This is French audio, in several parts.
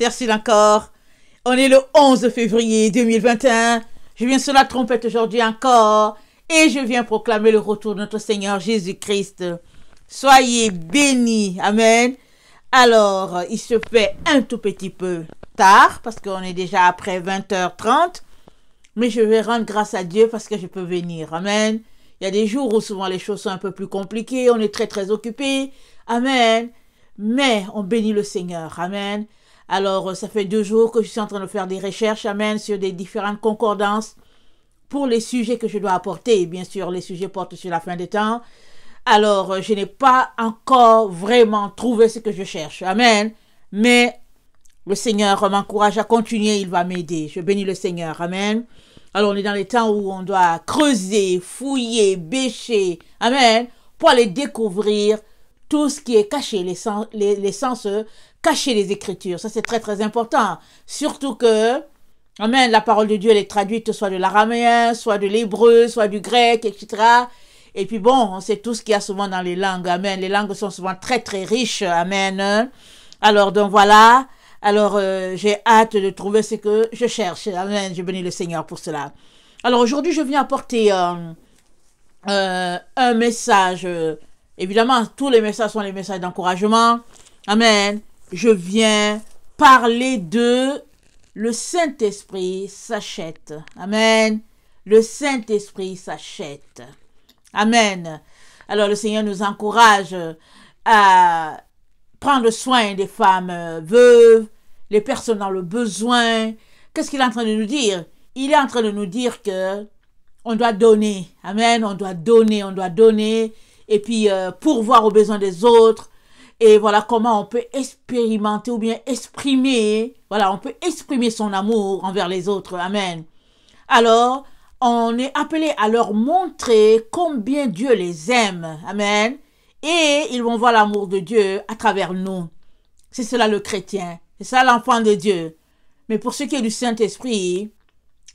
Merci encore. On est le 11 février 2021. Je viens sur la trompette aujourd'hui encore. Et je viens proclamer le retour de notre Seigneur Jésus-Christ. Soyez bénis. Amen. Alors, il se fait un tout petit peu tard parce qu'on est déjà après 20h30. Mais je vais rendre grâce à Dieu parce que je peux venir. Amen. Il y a des jours où souvent les choses sont un peu plus compliquées. On est très très occupé. Amen. Mais on bénit le Seigneur. Amen. Alors, euh, ça fait deux jours que je suis en train de faire des recherches, amen, sur des différentes concordances pour les sujets que je dois apporter. bien sûr, les sujets portent sur la fin des temps. Alors, euh, je n'ai pas encore vraiment trouvé ce que je cherche. Amen. Mais le Seigneur m'encourage à continuer. Il va m'aider. Je bénis le Seigneur. Amen. Alors, on est dans les temps où on doit creuser, fouiller, bêcher. Amen. Pour aller découvrir tout ce qui est caché, les les sens cacher les Écritures. Ça, c'est très, très important. Surtout que, amen, la parole de Dieu, elle est traduite soit de l'araméen, soit de l'hébreu, soit du grec, etc. Et puis bon, on sait tout ce qu'il y a souvent dans les langues. Amen. Les langues sont souvent très, très riches. Amen. Alors, donc voilà. Alors, euh, j'ai hâte de trouver ce que je cherche. Amen. Je bénis le Seigneur pour cela. Alors, aujourd'hui, je viens apporter euh, euh, un message. Évidemment, tous les messages sont les messages d'encouragement. Amen je viens parler de le Saint-Esprit s'achète. Amen. Le Saint-Esprit s'achète. Amen. Alors le Seigneur nous encourage euh, à prendre soin des femmes euh, veuves, les personnes dans le besoin. Qu'est-ce qu'il est en train de nous dire Il est en train de nous dire que on doit donner. Amen. On doit donner, on doit donner. Et puis pour euh, pourvoir aux besoins des autres et voilà comment on peut expérimenter ou bien exprimer, voilà, on peut exprimer son amour envers les autres. Amen. Alors, on est appelé à leur montrer combien Dieu les aime. Amen. Et ils vont voir l'amour de Dieu à travers nous. C'est cela le chrétien. C'est cela l'enfant de Dieu. Mais pour ce qui est du Saint-Esprit,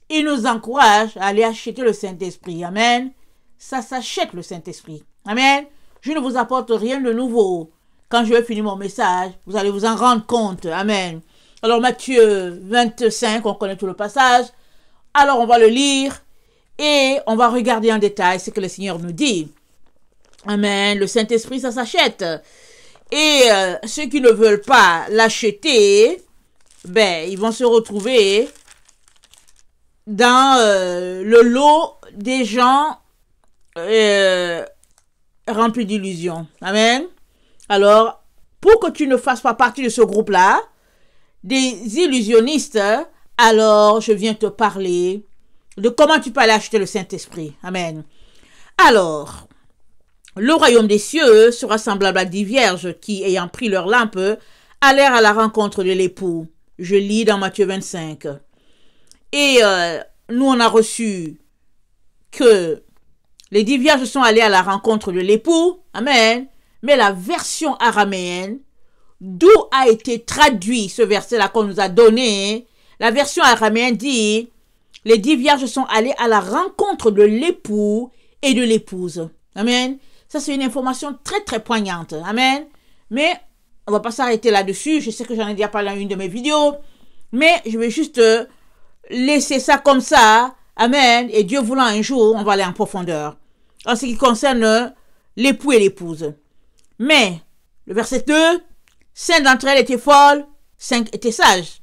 il nous encourage à aller acheter le Saint-Esprit. Amen. Ça s'achète le Saint-Esprit. Amen. Je ne vous apporte rien de nouveau. Quand je vais finir mon message, vous allez vous en rendre compte. Amen. Alors Matthieu 25, on connaît tout le passage. Alors on va le lire et on va regarder en détail ce que le Seigneur nous dit. Amen. Le Saint-Esprit, ça s'achète. Et euh, ceux qui ne veulent pas l'acheter, ben, ils vont se retrouver dans euh, le lot des gens euh, remplis d'illusions. Amen. Alors, pour que tu ne fasses pas partie de ce groupe-là, des illusionnistes, alors je viens te parler de comment tu peux aller acheter le Saint-Esprit. Amen. Alors, le royaume des cieux sera semblable à dix vierges qui, ayant pris leur lampe, allèrent à la rencontre de l'époux. Je lis dans Matthieu 25. Et euh, nous, on a reçu que les dix vierges sont allées à la rencontre de l'époux. Amen mais la version araméenne, d'où a été traduit ce verset-là qu'on nous a donné, hein? la version araméenne dit, les dix vierges sont allées à la rencontre de l'époux et de l'épouse. Amen. Ça, c'est une information très, très poignante. Amen. Mais on va pas s'arrêter là-dessus. Je sais que j'en ai déjà parlé dans une de mes vidéos. Mais je vais juste euh, laisser ça comme ça. Amen. Et Dieu voulant, un jour, on va aller en profondeur. En ce qui concerne euh, l'époux et l'épouse. Mais, le verset 2, cinq d'entre elles étaient folles, cinq étaient sages.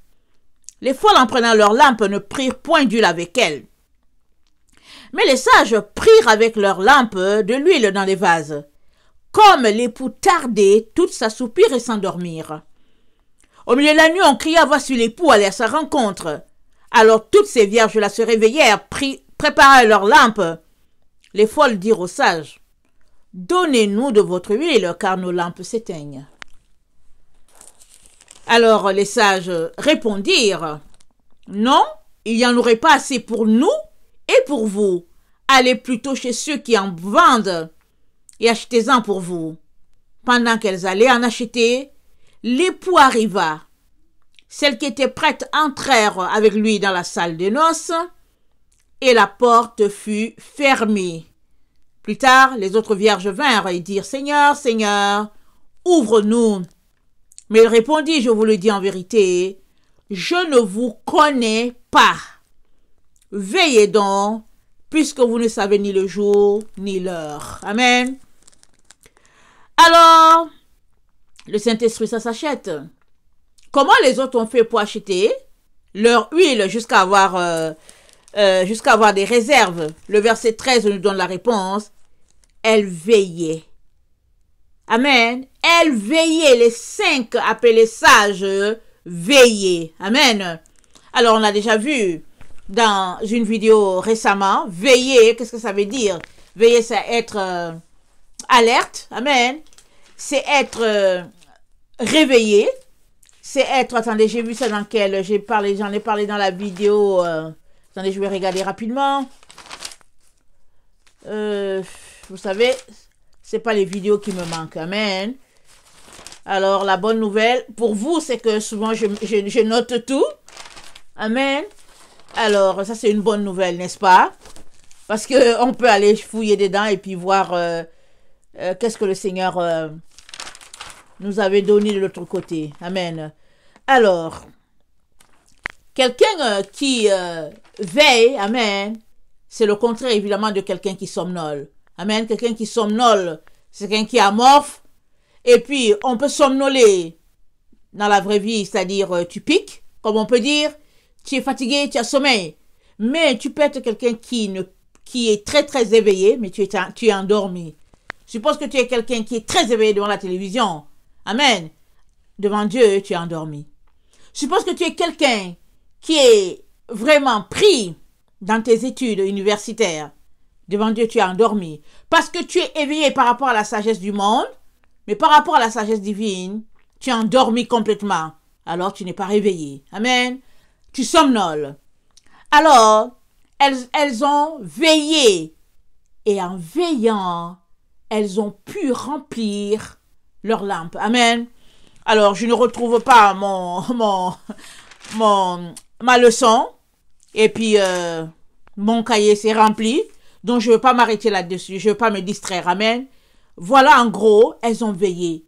Les folles en prenant leurs lampes ne prirent point d'huile avec elles. Mais les sages prirent avec leurs lampes de l'huile dans les vases, comme l'époux tardait toutes s'assoupirent et s'endormirent. Au milieu de la nuit, on cria Voici si l'époux allait à sa rencontre. Alors toutes ces vierges là se réveillèrent, préparèrent leurs lampes. Les folles dirent aux sages Donnez-nous de votre huile, car nos lampes s'éteignent. Alors les sages répondirent, Non, il n'y en aurait pas assez pour nous et pour vous. Allez plutôt chez ceux qui en vendent et achetez-en pour vous. Pendant qu'elles allaient en acheter, l'époux arriva. Celles qui étaient prêtes entrèrent avec lui dans la salle des noces, et la porte fut fermée. Plus tard, les autres vierges vinrent et dirent Seigneur, Seigneur, ouvre-nous. Mais il répondit Je vous le dis en vérité, je ne vous connais pas. Veillez donc, puisque vous ne savez ni le jour ni l'heure. Amen. Alors, le Saint-Esprit, ça s'achète. Comment les autres ont fait pour acheter leur huile jusqu'à avoir, euh, euh, jusqu'à avoir des réserves Le verset 13 nous donne la réponse elle veillait. Amen. Elle veillait. Les cinq appelés sages veillaient. Amen. Alors, on a déjà vu dans une vidéo récemment, veiller, qu'est-ce que ça veut dire Veiller, c'est être euh, alerte. Amen. C'est être euh, réveillé. C'est être, attendez, j'ai vu ça dans quel, j'ai parlé, j'en ai parlé dans la vidéo. Euh, attendez, je vais regarder rapidement. Euh, vous savez, c'est pas les vidéos qui me manquent. Amen. Alors, la bonne nouvelle pour vous, c'est que souvent, je, note tout. Amen. Alors, ça, c'est une bonne nouvelle, n'est-ce pas? Parce que on peut aller fouiller dedans et puis voir euh, euh, qu'est-ce que le Seigneur euh, nous avait donné de l'autre côté. Amen. Alors, quelqu'un qui veille, amen, c'est le contraire évidemment de quelqu'un qui somnole. Amen. Quelqu'un qui somnole, c'est quelqu'un qui amorphe. Et puis, on peut somnoler dans la vraie vie, c'est-à-dire euh, tu piques, comme on peut dire, tu es fatigué, tu as sommeil. Mais tu peux être quelqu'un qui, ne, qui est très très éveillé, mais tu es, tu endormi. suppose que tu es quelqu'un qui est très éveillé devant la télévision. Amen. Devant Dieu, tu es endormi. suppose que tu es quelqu'un qui est vraiment pris dans tes études universitaires. Devant Dieu, tu es endormi. Parce que tu es éveillé par rapport à la sagesse du monde, mais par rapport à la sagesse divine, tu es endormi complètement. Alors tu n'es pas réveillé. Amen. Tu somnoles. Alors, elles, ont veillé. Et en veillant, elles ont pu remplir leur lampe. Amen. Alors, je ne retrouve pas mon, mon, mon ma leçon. Et puis, euh, mon cahier s'est rempli. Donc, je ne veux pas m'arrêter là-dessus. Je ne veux pas me distraire. Amen. Voilà, en gros, elles ont veillé.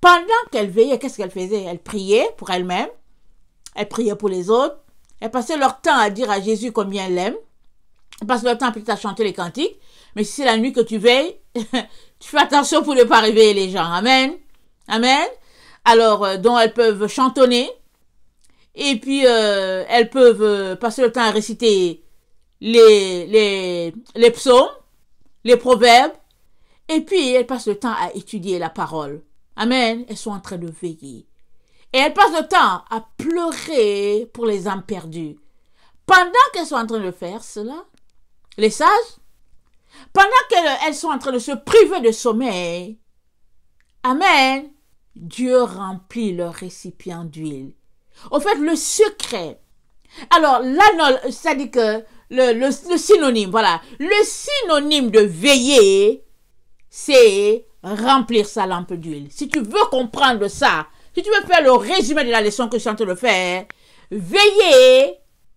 Pendant qu'elles veillaient, qu'est-ce qu'elles faisaient Elles priaient pour elles-mêmes. Elles priaient pour les autres. Elles passaient leur temps à dire à Jésus combien elles l'aiment. Elles passaient leur temps à chanter les cantiques. Mais si c'est la nuit que tu veilles, tu fais attention pour ne pas réveiller les gens. Amen. Amen. Alors, euh, dont elles peuvent chantonner. Et puis, euh, elles peuvent euh, passer le temps à réciter les, les, psaumes, les proverbes, et puis elles passent le temps à étudier la parole. Amen. Elles sont en train de veiller. Et elles passent le temps à pleurer pour les âmes perdues. Pendant qu'elles sont en train de faire cela, les sages, pendant qu'elles sont en train de se priver de sommeil, Amen, Dieu remplit leur récipient d'huile. Au fait, le secret. Alors, là, ça dit que le, le, synonyme, voilà. Le synonyme de veiller, c'est remplir sa lampe d'huile. Si tu veux comprendre ça, si tu veux faire le résumé de la leçon que je suis en train de faire, veiller,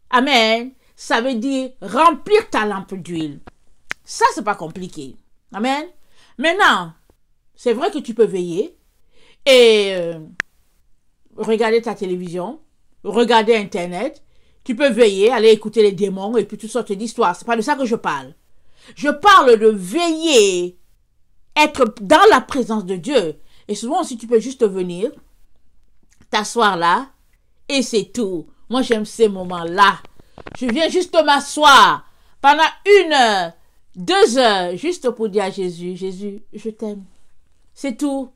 amen, ça veut dire remplir ta lampe d'huile. Ça, c'est pas compliqué. Amen. Maintenant, c'est vrai que tu peux veiller et euh, regarder ta télévision, regarder Internet, tu peux veiller, aller écouter les démons et puis toutes sortes d'histoires. C'est pas de ça que je parle. Je parle de veiller, être dans la présence de Dieu. Et souvent, si tu peux juste venir, t'asseoir là, et c'est tout. Moi, j'aime ces moments-là. Je viens juste m'asseoir pendant une heure, deux heures, juste pour dire à Jésus, Jésus, je t'aime. C'est tout.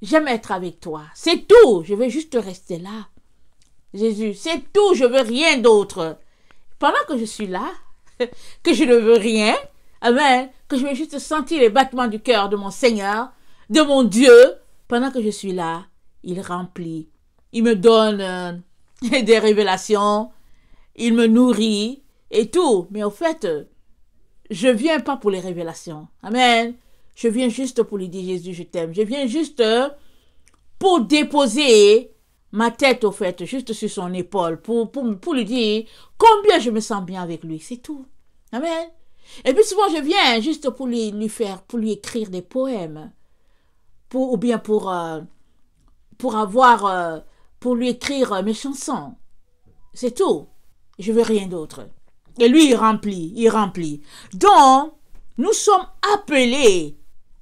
J'aime être avec toi. C'est tout. Je vais juste rester là. Jésus, c'est tout, je veux rien d'autre. Pendant que je suis là, que je ne veux rien, amen, que je vais juste sentir les battements du cœur de mon Seigneur, de mon Dieu, pendant que je suis là, il remplit, il me donne euh, des révélations, il me nourrit et tout. Mais au fait, je viens pas pour les révélations. Amen. Je viens juste pour lui dire Jésus, je t'aime. Je viens juste euh, pour déposer ma tête, au fait, juste sur son épaule pour, pour, lui dire combien je me sens bien avec lui. C'est tout. Amen. Et puis souvent, je viens juste pour lui, faire, pour lui écrire des poèmes. Pour, ou bien pour, euh, pour avoir, euh, pour lui écrire euh, mes chansons. C'est tout. Je veux rien d'autre. Et lui, il remplit, il remplit. Donc, nous sommes appelés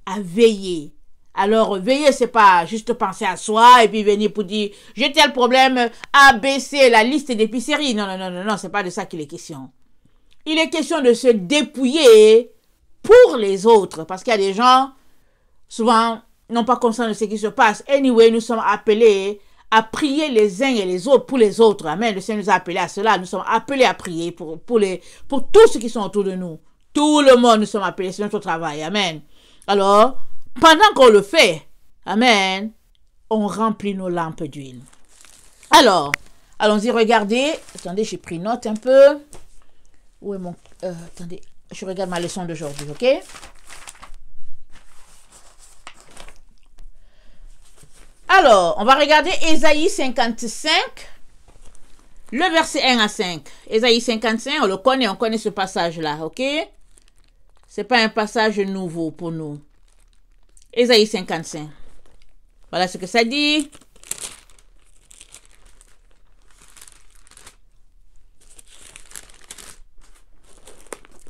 à veiller alors, veiller, c'est pas juste penser à soi et puis venir pour dire, j'ai tel problème, abaisser la liste d'épicerie. Non, non, non, non, non, c'est pas de ça qu'il est question. Il est question de se dépouiller pour les autres. Parce qu'il y a des gens, souvent, n'ont pas conscience de ce qui se passe. Anyway, nous sommes appelés à prier les uns et les autres pour les autres. Amen. Le Seigneur nous a appelés à cela. Nous sommes appelés à prier pour, pour, les, pour tous ceux qui sont autour de nous. Tout le monde, nous sommes appelés. C'est notre travail. Amen. Alors, pendant qu'on le fait, Amen, on remplit nos lampes d'huile. Alors, allons-y regarder. Attendez, j'ai pris note un peu. Où est mon... Euh, attendez, je regarde ma leçon d'aujourd'hui, ok Alors, on va regarder Esaïe 55, le verset 1 à 5. Esaïe 55, on le connaît, on connaît ce passage-là, ok? n'est pas un passage nouveau pour nous. Ésaïe 55. Voilà ce que ça dit.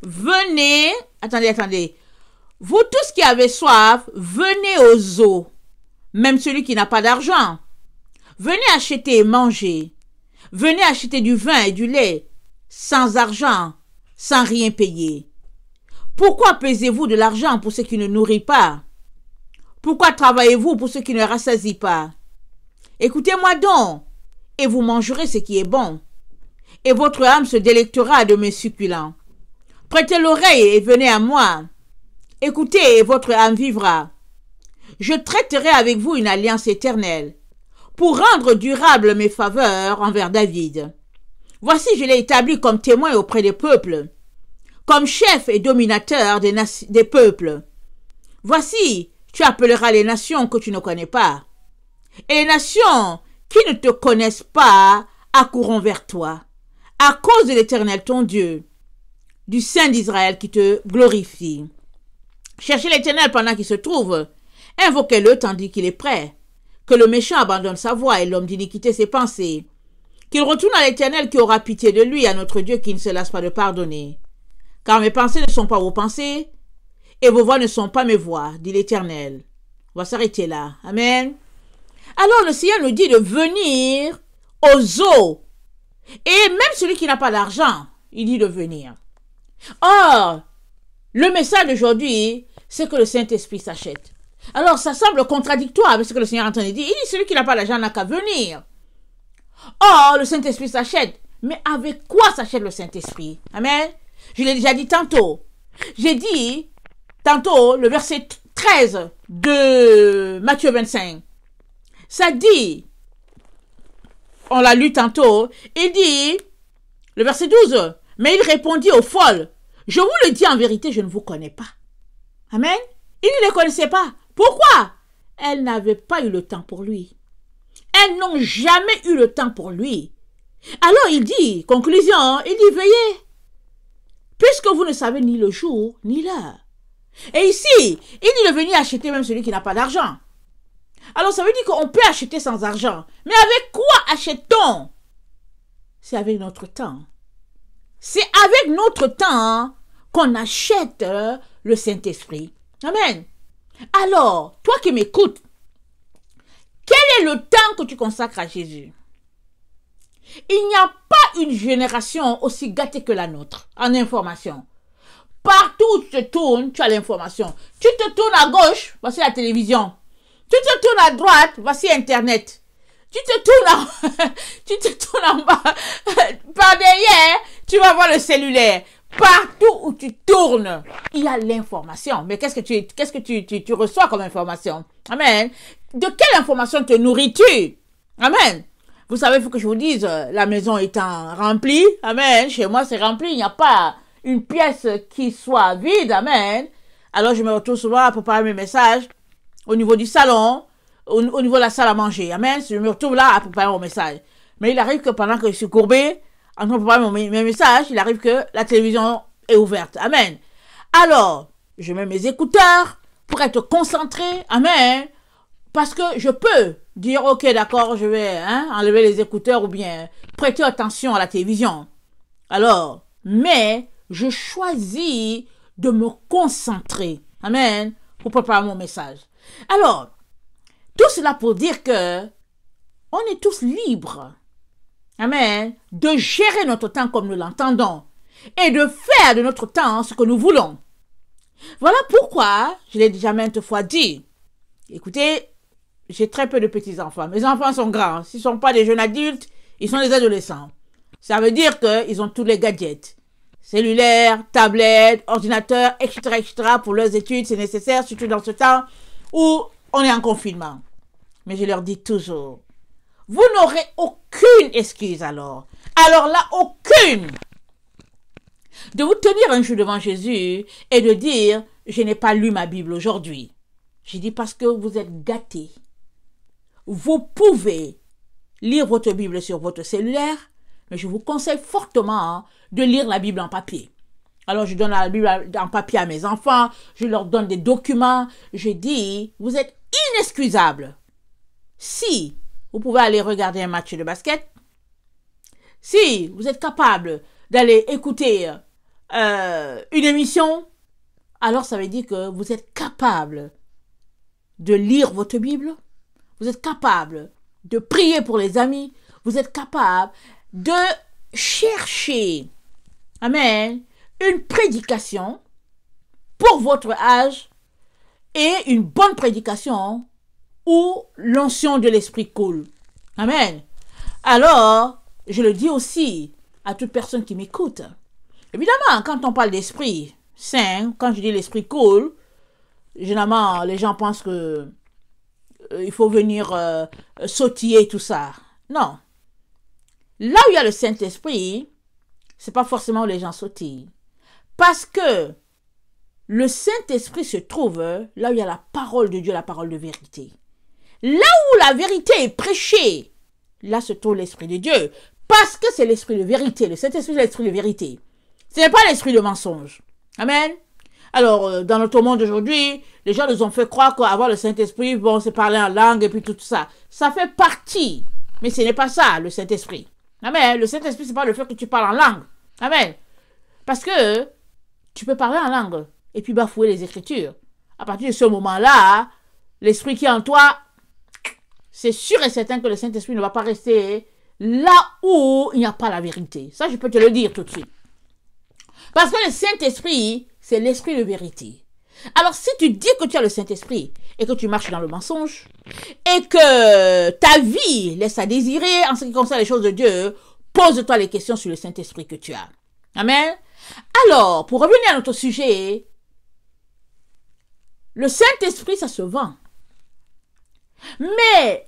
Venez, attendez, attendez. Vous tous qui avez soif, venez aux eaux, même celui qui n'a pas d'argent. Venez acheter et manger. Venez acheter du vin et du lait, sans argent, sans rien payer. Pourquoi pesez-vous de l'argent pour ceux qui ne nourrit pas pourquoi travaillez-vous pour ce qui ne rassasient pas Écoutez-moi donc, et vous mangerez ce qui est bon, et votre âme se délectera de mes succulents. Prêtez l'oreille et venez à moi. Écoutez, et votre âme vivra. Je traiterai avec vous une alliance éternelle, pour rendre durable mes faveurs envers David. Voici, je l'ai établi comme témoin auprès des peuples, comme chef et dominateur des peuples. Voici, tu appelleras les nations que tu ne connais pas. Et les nations qui ne te connaissent pas accourront vers toi, à cause de l'Éternel ton Dieu, du Saint d'Israël qui te glorifie. Cherchez l'Éternel pendant qu'il se trouve, invoquez-le tandis qu'il est prêt, que le méchant abandonne sa voie et l'homme d'iniquité ses pensées, qu'il retourne à l'Éternel qui aura pitié de lui, à notre Dieu qui ne se lasse pas de pardonner. Car mes pensées ne sont pas vos pensées, et vos voix ne sont pas mes voix, dit l'Éternel. On va s'arrêter là. Amen. Alors le Seigneur nous dit de venir aux eaux. Et même celui qui n'a pas d'argent, il dit de venir. Or, le message d'aujourd'hui, c'est que le Saint-Esprit s'achète. Alors, ça semble contradictoire avec ce que le Seigneur de dire. Il dit, celui qui n'a pas l'argent n'a qu'à venir. Or, le Saint-Esprit s'achète. Mais avec quoi s'achète le Saint-Esprit Amen. Je l'ai déjà dit tantôt. J'ai dit tantôt le verset 13 de Matthieu 25. Ça dit, on l'a lu tantôt, il dit, le verset 12, mais il répondit aux folles, je vous le dis en vérité, je ne vous connais pas. Amen. Il ne les connaissait pas. Pourquoi Elles n'avaient pas eu le temps pour lui. Elles n'ont jamais eu le temps pour lui. Alors il dit, conclusion, il dit, veillez, puisque vous ne savez ni le jour ni l'heure. Et ici, il est venu acheter même celui qui n'a pas d'argent. Alors ça veut dire qu'on peut acheter sans argent. Mais avec quoi achète-t-on C'est avec notre temps. C'est avec notre temps qu'on achète euh, le Saint-Esprit. Amen. Alors, toi qui m'écoutes, quel est le temps que tu consacres à Jésus Il n'y a pas une génération aussi gâtée que la nôtre en information. Partout où tu te tournes, tu as l'information. Tu te tournes à gauche, voici la télévision. Tu te tournes à droite, voici Internet. Tu te tournes en, tu te tournes en bas, par derrière, tu vas voir le cellulaire. Partout où tu tournes, il y a l'information. Mais qu'est-ce que tu, ce que tu, tu reçois comme information? Amen. De quelle information te nourris-tu? Amen. Vous savez, il faut que je vous dise, euh, la maison étant remplie, amen, chez moi c'est rempli, il n'y a pas une pièce qui soit vide, amen, alors je me retrouve souvent à préparer mes messages au niveau du salon, au, niveau de la salle à manger, amen, je me retrouve là à préparer mon message. Mais il arrive que pendant que je suis courbé, en train de préparer mes messages, il arrive que la télévision est ouverte, amen. Alors, je mets mes écouteurs pour être concentré, amen, parce que je peux dire, ok, d'accord, je vais hein, enlever les écouteurs ou bien prêter attention à la télévision. Alors, mais je choisis de me concentrer. Amen. Pour préparer mon message. Alors, tout cela pour dire que on est tous libres. Amen. De gérer notre temps comme nous l'entendons et de faire de notre temps ce que nous voulons. Voilà pourquoi, je l'ai déjà maintes fois dit, écoutez, j'ai très peu de petits-enfants. Mes enfants sont grands. S'ils ne sont pas des jeunes adultes, ils sont des adolescents. Ça veut dire qu'ils ont tous les gadgets. Cellulaire, tablette, ordinateur, extra, extra, pour leurs études. C'est nécessaire, surtout dans ce temps où on est en confinement. Mais je leur dis toujours, vous n'aurez aucune excuse alors. Alors là, aucune. De vous tenir un jour devant Jésus et de dire, je n'ai pas lu ma Bible aujourd'hui. j'ai dit parce que vous êtes gâtés. Vous pouvez lire votre Bible sur votre cellulaire, mais je vous conseille fortement hein, de lire la Bible en papier. Alors je donne la Bible en papier à mes enfants, je leur donne des documents, je dis, vous êtes inexcusable. Si vous pouvez aller regarder un match de basket, si vous êtes capable d'aller écouter euh, une émission, alors ça veut dire que vous êtes capable de lire votre Bible, vous êtes capable de prier pour les amis, vous êtes capable de chercher, amen, une prédication pour votre âge et une bonne prédication où l'onction de l'esprit coule. Amen. Alors, je le dis aussi à toute personne qui m'écoute. Évidemment, quand on parle d'esprit saint, quand je dis l'esprit coule, généralement, les gens pensent que euh, il faut venir euh, sautiller tout ça. Non, Là où il y a le Saint-Esprit, c'est pas forcément où les gens sautent. Parce que le Saint-Esprit se trouve là où il y a la parole de Dieu, la parole de vérité. Là où la vérité est prêchée, là se trouve l'Esprit de Dieu. Parce que c'est l'Esprit de vérité. Le Saint-Esprit, c'est l'Esprit de vérité. Ce n'est pas l'Esprit de mensonge. Amen. Alors, euh, dans notre monde aujourd'hui, les gens nous ont fait croire qu'avoir le Saint-Esprit, bon, c'est parler en langue et puis tout ça. Ça fait partie. Mais ce n'est pas ça, le Saint-Esprit. Amen. Le Saint-Esprit, n'est pas le fait que tu parles en langue. Amen. Parce que tu peux parler en langue et puis bafouer les Écritures. À partir de ce moment-là, l'Esprit qui est en toi, c'est sûr et certain que le Saint-Esprit ne va pas rester là où il n'y a pas la vérité. Ça, je peux te le dire tout de suite. Parce que le Saint-Esprit, c'est l'Esprit de vérité. Alors si tu dis que tu as le Saint-Esprit et que tu marches dans le mensonge et que ta vie laisse à désirer en ce qui concerne les choses de Dieu, pose-toi les questions sur le Saint-Esprit que tu as. Amen. Alors, pour revenir à notre sujet, le Saint-Esprit, ça se vend. Mais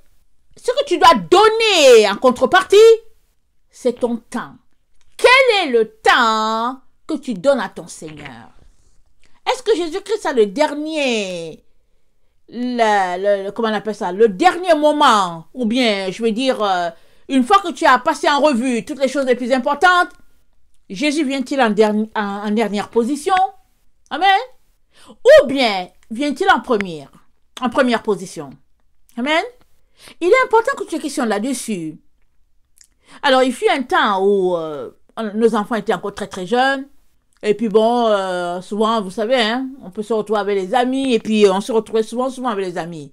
ce que tu dois donner en contrepartie, c'est ton temps. Quel est le temps que tu donnes à ton Seigneur est-ce que Jésus-Christ a le dernier, le, comment on appelle ça, le dernier moment, ou bien, je veux dire, euh, une fois que tu as passé en revue toutes les choses les plus importantes, Jésus vient-il en, dernier dernière position Amen. Ou bien vient-il en première, en première position Amen. Il est important que tu questionnes là-dessus. Alors, il fut un temps où euh, nos enfants étaient encore très très jeunes. Et puis bon, euh, souvent, vous savez, hein, on peut se retrouver avec les amis. Et puis, on se retrouvait souvent, souvent avec les amis.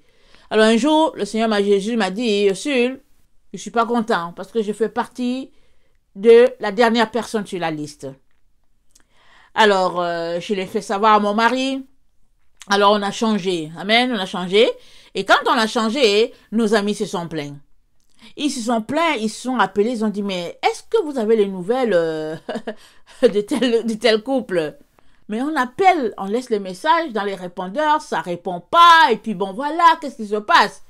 Alors un jour, le Seigneur Jésus m'a dit, Ursule, je suis pas content parce que je fais partie de la dernière personne sur la liste. Alors, euh, je l'ai fait savoir à mon mari. Alors, on a changé. Amen, on a changé. Et quand on a changé, nos amis se sont plaints. Ils se sont plaints, ils se sont appelés, ils ont dit, mais est-ce que vous avez les nouvelles euh, de, tel, de tel couple mais on appelle, on laisse les messages dans les répondeurs, ça répond pas, et puis bon voilà, qu'est-ce qui se passe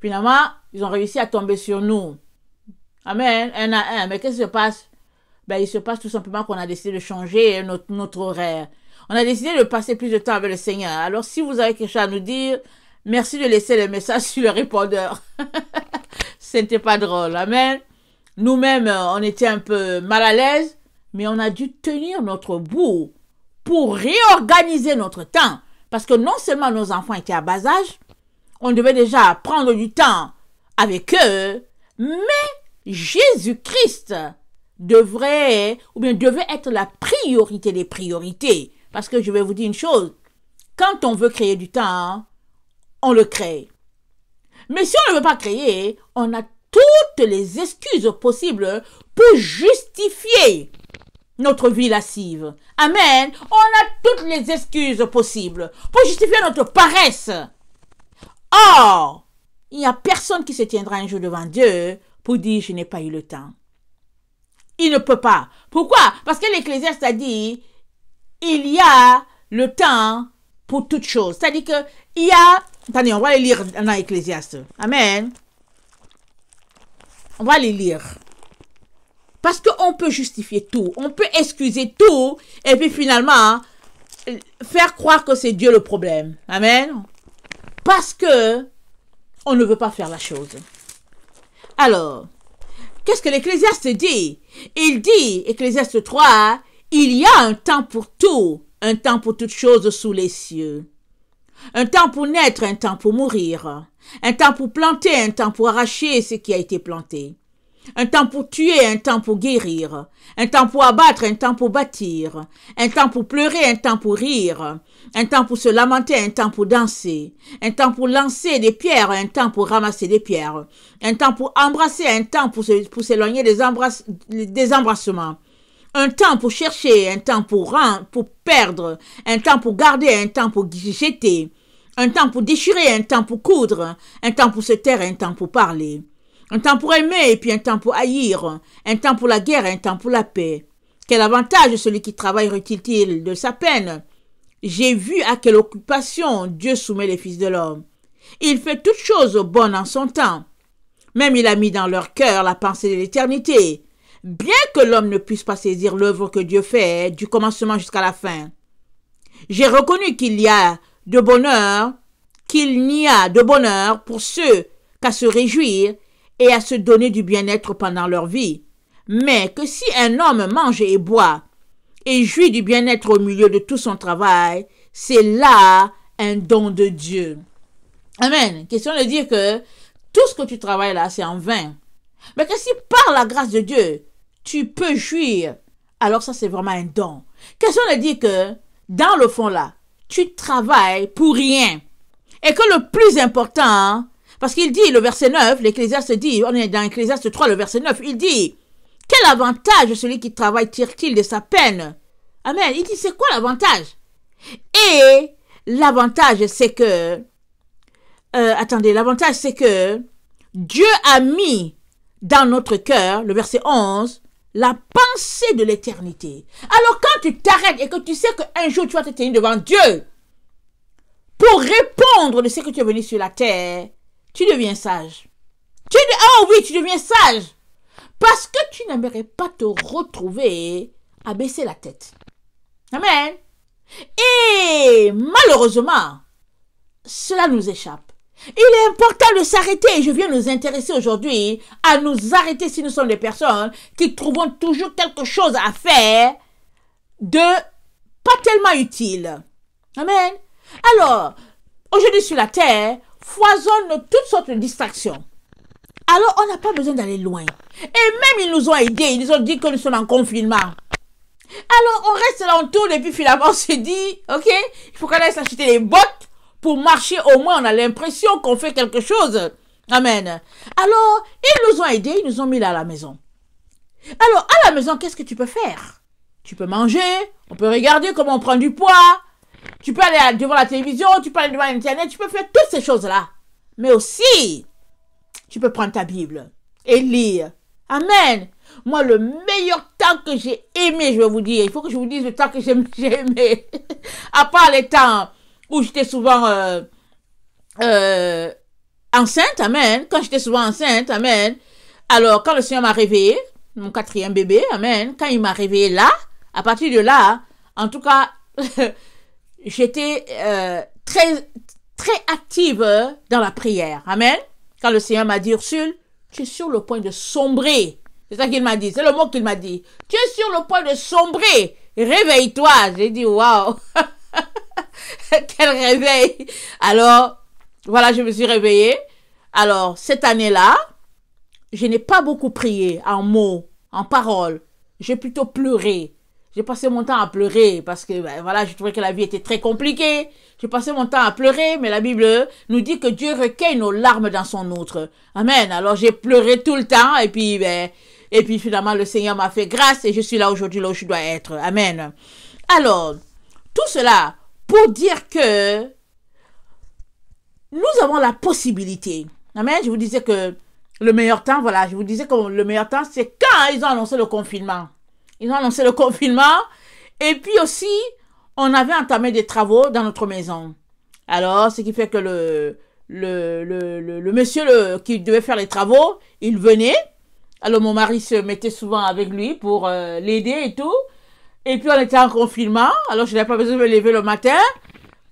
Finalement, ils ont réussi à tomber sur nous. Amen, un à un. Mais qu'est-ce qui se passe ben, Il se passe tout simplement qu'on a décidé de changer notre, notre horaire. On a décidé de passer plus de temps avec le Seigneur. Alors si vous avez quelque chose à nous dire, Merci de laisser le message sur le répondeur. C'était pas drôle. Amen. Hein, nous-mêmes, euh, on était un peu mal à l'aise, mais on a dû tenir notre bout pour réorganiser notre temps. Parce que non seulement nos enfants étaient à bas âge, on devait déjà prendre du temps avec eux, mais Jésus-Christ devrait, ou bien devait être la priorité des priorités. Parce que je vais vous dire une chose, quand on veut créer du temps on le crée. Mais si on ne veut pas créer, on a toutes les excuses possibles pour justifier notre vie lascive. Amen. On a toutes les excuses possibles pour justifier notre paresse. Or, il n'y a personne qui se tiendra un jour devant Dieu pour dire je n'ai pas eu le temps. Il ne peut pas. Pourquoi Parce que l'Ecclésiaste a dit il y a le temps pour toute chose. C'est-à-dire qu'il y a Attendez, on va les lire dans Ecclésiaste. Amen. On va les lire. Parce qu'on peut justifier tout, on peut excuser tout, et puis finalement, faire croire que c'est Dieu le problème. Amen. Parce que on ne veut pas faire la chose. Alors, qu'est-ce que l'Ecclésiaste dit Il dit, Ecclésiaste 3, il y a un temps pour tout, un temps pour toutes choses sous les cieux. Un temps pour naître, un temps pour mourir. Un temps pour planter, un temps pour arracher ce qui a été planté. Un temps pour tuer, un temps pour guérir. Un temps pour abattre, un temps pour bâtir. Un temps pour pleurer, un temps pour rire. Un temps pour se lamenter, un temps pour danser. Un temps pour lancer des pierres, un temps pour ramasser des pierres. Un temps pour embrasser, un temps pour s'éloigner des embrassements un temps pour chercher, un temps pour perdre, un temps pour garder, un temps pour jeter, un temps pour déchirer, un temps pour coudre, un temps pour se taire, un temps pour parler, un temps pour aimer et puis un temps pour haïr, un temps pour la guerre, un temps pour la paix. Quel avantage celui qui travaille il de sa peine J'ai vu à quelle occupation Dieu soumet les fils de l'homme. Il fait toutes choses bonnes en son temps. Même il a mis dans leur cœur la pensée de l'éternité bien que l'homme ne puisse pas saisir l'œuvre que Dieu fait du commencement jusqu'à la fin. J'ai reconnu qu'il y a de bonheur, qu'il n'y a de bonheur pour ceux qu'à se réjouir et à se donner du bien-être pendant leur vie. Mais que si un homme mange et boit et jouit du bien-être au milieu de tout son travail, c'est là un don de Dieu. Amen. Question de dire que tout ce que tu travailles là, c'est en vain. Mais que si par la grâce de Dieu, tu peux jouir, alors ça c'est vraiment un don. qu'on a dit que, dans le fond là, tu travailles pour rien. Et que le plus important, parce qu'il dit, le verset 9, l'Ecclésiaste dit, on est dans l'Ecclésiaste 3, le verset 9, il dit, quel avantage celui qui travaille tire-t-il de sa peine Amen. Il dit, c'est quoi l'avantage Et l'avantage, c'est que... Euh, attendez, l'avantage, c'est que Dieu a mis dans notre cœur, le verset 11, la pensée de l'éternité. Alors quand tu t'arrêtes et que tu sais qu'un jour tu vas te tenir devant Dieu pour répondre de ce que tu es venu sur la terre, tu deviens sage. Tu oh oui, tu deviens sage. Parce que tu n'aimerais pas te retrouver à baisser la tête. Amen. Et malheureusement, cela nous échappe. Il est important de s'arrêter et je viens nous intéresser aujourd'hui à nous arrêter si nous sommes des personnes qui trouvons toujours quelque chose à faire de pas tellement utile. Amen. Alors, aujourd'hui sur la terre, foisonne toutes sortes de distractions. Alors, on n'a pas besoin d'aller loin. Et même, ils nous ont aidés. Ils nous ont dit que nous sommes en confinement. Alors, on reste là, on tourne et puis finalement, on se dit, OK, il faut qu'on aille s'acheter les bottes pour marcher, au moins on a l'impression qu'on fait quelque chose. Amen. Alors, ils nous ont aidés, ils nous ont mis là à la maison. Alors, à la maison, qu'est-ce que tu peux faire Tu peux manger, on peut regarder comment on prend du poids, tu peux aller devant la télévision, tu peux aller devant Internet, tu peux faire toutes ces choses-là. Mais aussi, tu peux prendre ta Bible et lire. Amen. Moi, le meilleur temps que j'ai aimé, je vais vous dire, il faut que je vous dise le temps que j'ai aimé, à part les temps où j'étais souvent euh, euh, enceinte, amen. Quand j'étais souvent enceinte, amen. Alors, quand le Seigneur m'a réveillé, mon quatrième bébé, amen. Quand il m'a réveillée là, à partir de là, en tout cas, j'étais euh, très, très active dans la prière, amen. Quand le Seigneur m'a dit, Ursule, tu es sur le point de sombrer. C'est ça qu'il m'a dit, c'est le mot qu'il m'a dit. Tu es sur le point de sombrer. Réveille-toi. J'ai dit, waouh. Quel réveil Alors, voilà, je me suis réveillée. Alors, cette année-là, je n'ai pas beaucoup prié en mots, en paroles. J'ai plutôt pleuré. J'ai passé mon temps à pleurer parce que ben, voilà, je trouvais que la vie était très compliquée. J'ai passé mon temps à pleurer, mais la Bible nous dit que Dieu recueille nos larmes dans son autre. Amen. Alors j'ai pleuré tout le temps et puis ben, et puis finalement le Seigneur m'a fait grâce et je suis là aujourd'hui là où je dois être. Amen. Alors tout cela pour dire que nous avons la possibilité. Amen. Je vous disais que le meilleur temps, voilà, je vous disais que le meilleur temps, c'est quand ils ont annoncé le confinement. Ils ont annoncé le confinement. Et puis aussi, on avait entamé des travaux dans notre maison. Alors, ce qui fait que le, le, le, monsieur qui devait faire les travaux, il venait. Alors, mon mari se mettait souvent avec lui pour euh, l'aider et tout. Et puis on était en confinement, alors je n'avais pas besoin de me lever le matin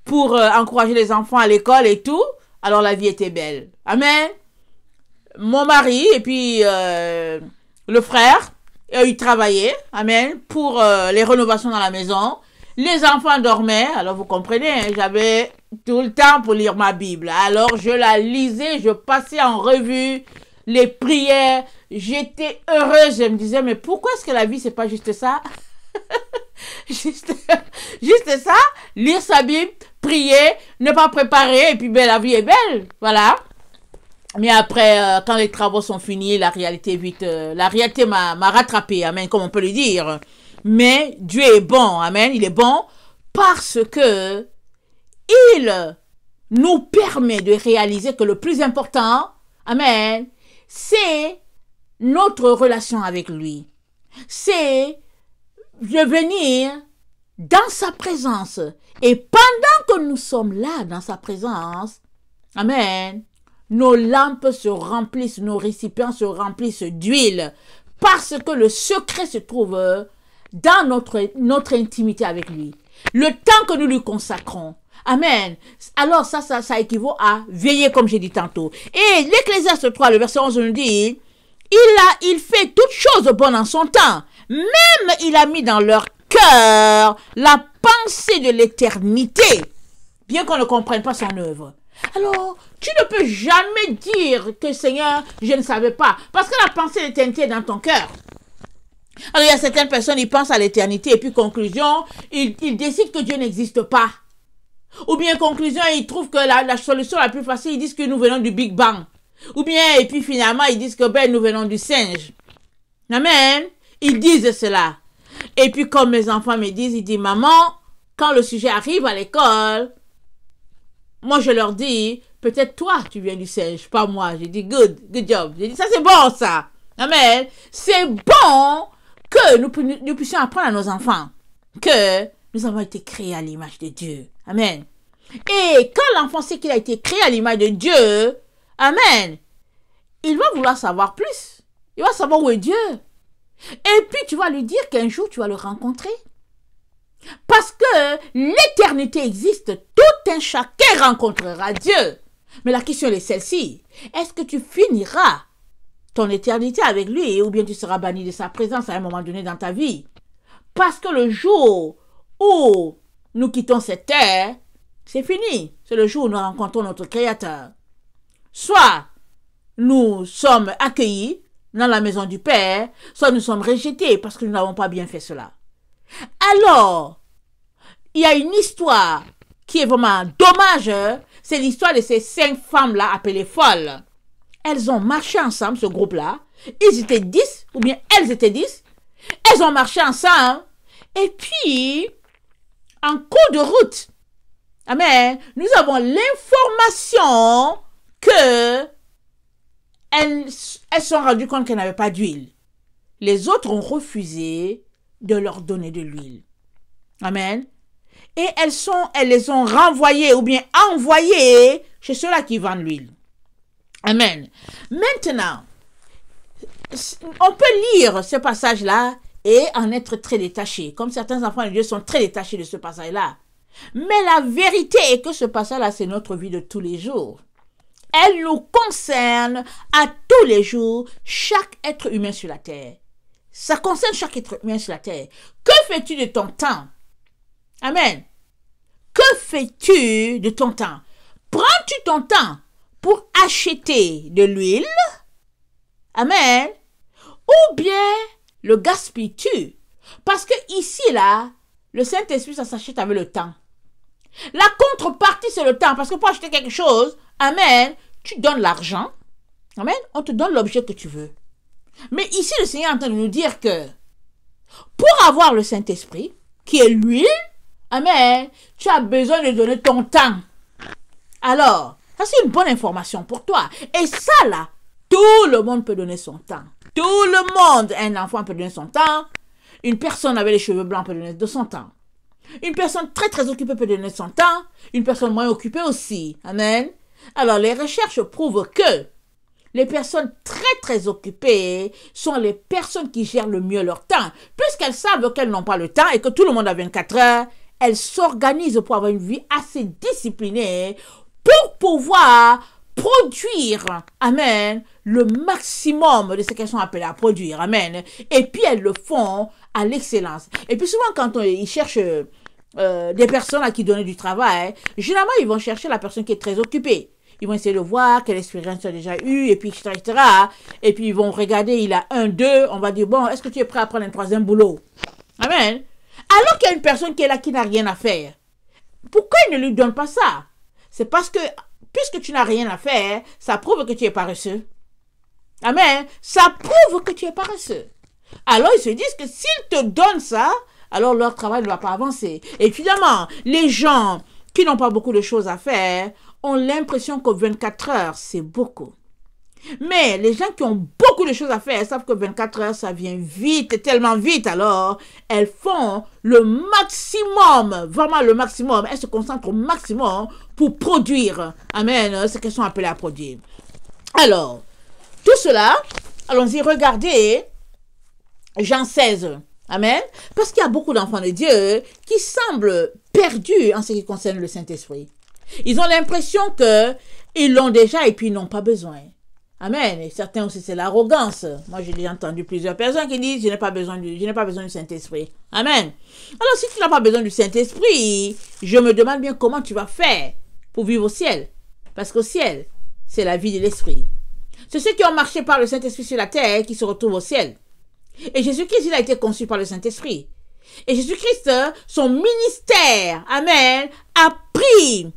pour euh, encourager les enfants à l'école et tout. Alors la vie était belle. Amen. Ah, mon mari et puis euh, le frère, euh, ils travaillaient, amen, ah, pour les rénovations dans la maison. Les enfants dormaient, alors vous comprenez, hein, j'avais tout le temps pour lire ma Bible. Alors je la lisais, je passais en revue les prières, j'étais heureuse, je me disais, mais pourquoi est-ce que la vie, c'est pas juste ça juste, juste ça, lire sa Bible, prier, ne pas préparer, et puis ben, la vie est belle. Voilà. Mais après, euh, quand les travaux sont finis, la réalité vite, euh, la réalité m'a rattrapé, amen, comme on peut le dire. Mais Dieu est bon, amen, il est bon parce que il nous permet de réaliser que le plus important, amen, c'est notre relation avec lui. C'est de venir dans sa présence. Et pendant que nous sommes là dans sa présence, Amen, nos lampes se remplissent, nos récipients se remplissent d'huile parce que le secret se trouve dans notre, notre intimité avec lui. Le temps que nous lui consacrons. Amen. Alors ça, ça, ça équivaut à veiller comme j'ai dit tantôt. Et l'Ecclésiaste 3, le verset 11 nous dit, il a, il fait toutes choses bonnes en son temps. Même il a mis dans leur cœur la pensée de l'éternité, bien qu'on ne comprenne pas son œuvre. Alors, tu ne peux jamais dire que Seigneur, je ne savais pas, parce que la pensée de l'éternité est dans ton cœur. Alors, il y a certaines personnes, ils pensent à l'éternité, et puis conclusion, ils, ils décident que Dieu n'existe pas. Ou bien, conclusion, ils trouvent que la, solution la plus facile, ils disent que nous venons du Big Bang. Ou bien, et puis finalement, ils disent que ben, nous venons du singe. Amen. Ils disent cela. Et puis comme mes enfants me disent, ils disent, maman, quand le sujet arrive à l'école, moi je leur dis, peut-être toi tu viens du singe, pas moi. J'ai dit, good, good job. J'ai dit, ça c'est bon ça. Amen. C'est bon que nous, nous puissions apprendre à nos enfants que nous avons été créés à l'image de Dieu. Amen. Et quand l'enfant sait qu'il a été créé à l'image de Dieu, Amen, il va vouloir savoir plus. Il va savoir où est Dieu. Et puis tu vas lui dire qu'un jour tu vas le rencontrer. Parce que l'éternité existe, tout un chacun rencontrera Dieu. Mais la question est celle-ci. Est-ce que tu finiras ton éternité avec lui ou bien tu seras banni de sa présence à un moment donné dans ta vie Parce que le jour où nous quittons cette terre, c'est fini. C'est le jour où nous rencontrons notre Créateur. Soit nous sommes accueillis dans la maison du Père, soit nous sommes rejetés parce que nous n'avons pas bien fait cela. Alors, il y a une histoire qui est vraiment dommage, c'est l'histoire de ces cinq femmes-là appelées folles. Elles ont marché ensemble, ce groupe-là. Ils étaient dix, ou bien elles étaient dix. Elles ont marché ensemble. Et puis, en cours de route, nous avons l'information que elles se sont rendues compte qu'elles n'avaient pas d'huile. Les autres ont refusé de leur donner de l'huile. Amen. Et elles, sont, elles les ont renvoyées ou bien envoyées chez ceux-là qui vendent l'huile. Amen. Maintenant, on peut lire ce passage-là et en être très détaché, comme certains enfants de Dieu sont très détachés de ce passage-là. Mais la vérité est que ce passage-là, c'est notre vie de tous les jours. Elle nous concerne à tous les jours, chaque être humain sur la terre. Ça concerne chaque être humain sur la terre. Que fais-tu de ton temps Amen. Que fais-tu de ton temps Prends-tu ton temps pour acheter de l'huile Amen. Ou bien le gaspilles-tu Parce que ici, là, le Saint-Esprit, ça s'achète avec le temps. La contrepartie, c'est le temps. Parce que pour acheter quelque chose, Amen. Tu donnes l'argent. Amen. On te donne l'objet que tu veux. Mais ici, le Seigneur est en train de nous dire que pour avoir le Saint-Esprit, qui est Lui, Amen, tu as besoin de donner ton temps. Alors, ça c'est une bonne information pour toi. Et ça là, tout le monde peut donner son temps. Tout le monde, un enfant peut donner son temps. Une personne avec les cheveux blancs peut donner de son temps. Une personne très très occupée peut donner son temps. Une personne moins occupée aussi. Amen. Alors, les recherches prouvent que les personnes très très occupées sont les personnes qui gèrent le mieux leur temps. Puisqu'elles savent qu'elles n'ont pas le temps et que tout le monde a 24 heures, elles s'organisent pour avoir une vie assez disciplinée pour pouvoir produire, amen, le maximum de ce qu'elles sont appelées à produire, amen. Et puis elles le font à l'excellence. Et puis souvent quand on, ils cherchent euh, des personnes à qui donner du travail, généralement ils vont chercher la personne qui est très occupée ils vont essayer de voir quelle expérience tu as déjà eue, et puis etc., etc. Et puis ils vont regarder, il a un, deux, on va dire, bon, est-ce que tu es prêt à prendre un troisième boulot Amen. Alors qu'il y a une personne qui est là qui n'a rien à faire. Pourquoi ils ne lui donnent pas ça C'est parce que, puisque tu n'as rien à faire, ça prouve que tu es paresseux. Amen. Ça prouve que tu es paresseux. Alors ils se disent que s'ils te donnent ça, alors leur travail ne va pas avancer. Et finalement, les gens qui n'ont pas beaucoup de choses à faire ont l'impression que 24 heures, c'est beaucoup. Mais les gens qui ont beaucoup de choses à faire, savent que 24 heures, ça vient vite, tellement vite. Alors, elles font le maximum, vraiment le maximum. Elles se concentrent au maximum pour produire. Amen, ce qu'elles sont appelées à produire. Alors, tout cela, allons-y regarder Jean 16. Amen. Parce qu'il y a beaucoup d'enfants de Dieu qui semblent perdus en ce qui concerne le Saint-Esprit. Ils ont l'impression que ils l'ont déjà et puis ils n'ont pas besoin. Amen. Et certains aussi, c'est l'arrogance. Moi, j'ai entendu plusieurs personnes qui disent, je n'ai pas besoin du, je n'ai pas besoin du Saint-Esprit. Amen. Alors, si tu n'as pas besoin du Saint-Esprit, je me demande bien comment tu vas faire pour vivre au ciel. Parce qu'au ciel, c'est la vie de l'Esprit. C'est ceux qui ont marché par le Saint-Esprit sur la terre qui se retrouvent au ciel. Et Jésus-Christ, il a été conçu par le Saint-Esprit. Et Jésus-Christ, son ministère, Amen, a pris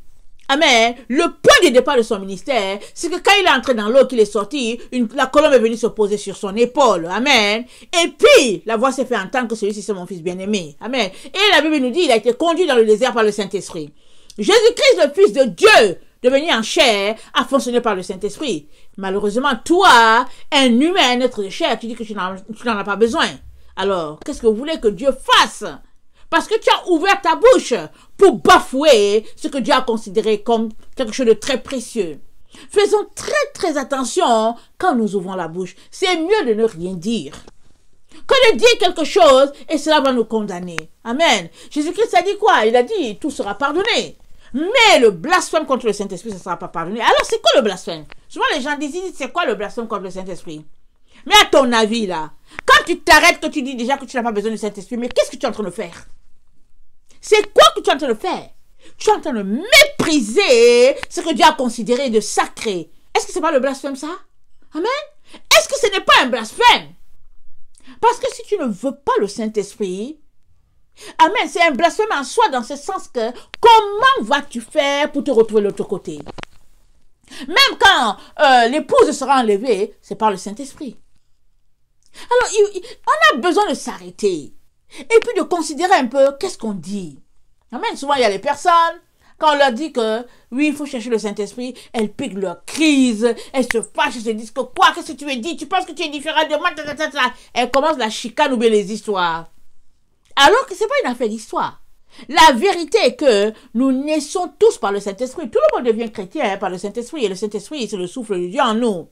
Amen. Le point de départ de son ministère, c'est que quand il est entré dans l'eau, qu'il est sorti, la colombe est venue se poser sur son épaule. Amen. Et puis, la voix s'est fait entendre que celui-ci, c'est mon fils bien-aimé. Amen. Et la Bible nous dit, il a été conduit dans le désert par le Saint-Esprit. Jésus-Christ, le Fils de Dieu, devenu en chair, a fonctionné par le Saint-Esprit. Malheureusement, toi, un humain, un être de chair, tu dis que tu n'en as pas besoin. Alors, qu'est-ce que vous voulez que Dieu fasse Parce que tu as ouvert ta bouche pour bafouer ce que Dieu a considéré comme quelque chose de très précieux. Faisons très très attention quand nous ouvrons la bouche. C'est mieux de ne rien dire que de dire quelque chose et cela va nous condamner. Amen. Jésus-Christ a dit quoi Il a dit, tout sera pardonné. Mais le blasphème contre le Saint-Esprit, ça ne sera pas pardonné. Alors, c'est quoi le blasphème Souvent, les gens disent, c'est quoi le blasphème contre le Saint-Esprit Mais à ton avis, là, quand tu t'arrêtes, que tu dis déjà que tu n'as pas besoin du Saint-Esprit, mais qu'est-ce que tu es en train de faire c'est quoi que tu es en train de faire Tu es en train de mépriser ce que Dieu a considéré de sacré. Est-ce que ce n'est pas le blasphème ça Amen Est-ce que ce n'est pas un blasphème Parce que si tu ne veux pas le Saint-Esprit, Amen, c'est un blasphème en soi dans ce sens que comment vas-tu faire pour te retrouver de l'autre côté Même quand euh, l'épouse sera enlevée, c'est par le Saint-Esprit. Alors, on a besoin de s'arrêter. Et puis de considérer un peu qu'est-ce qu'on dit. Amen. Souvent, il y a des personnes, quand on leur dit que oui, il faut chercher le Saint-Esprit, elles piquent leur crise, elles se fâchent, elles se disent que quoi, qu'est-ce que tu veux dis, tu penses que tu es différent de moi, ta, elles commencent la chicane ou bien les histoires. Alors que ce n'est pas une affaire d'histoire. La vérité est que nous naissons tous par le Saint-Esprit. Tout le monde devient chrétien hein, par le Saint-Esprit. Et le Saint-Esprit, c'est le souffle de Dieu en nous.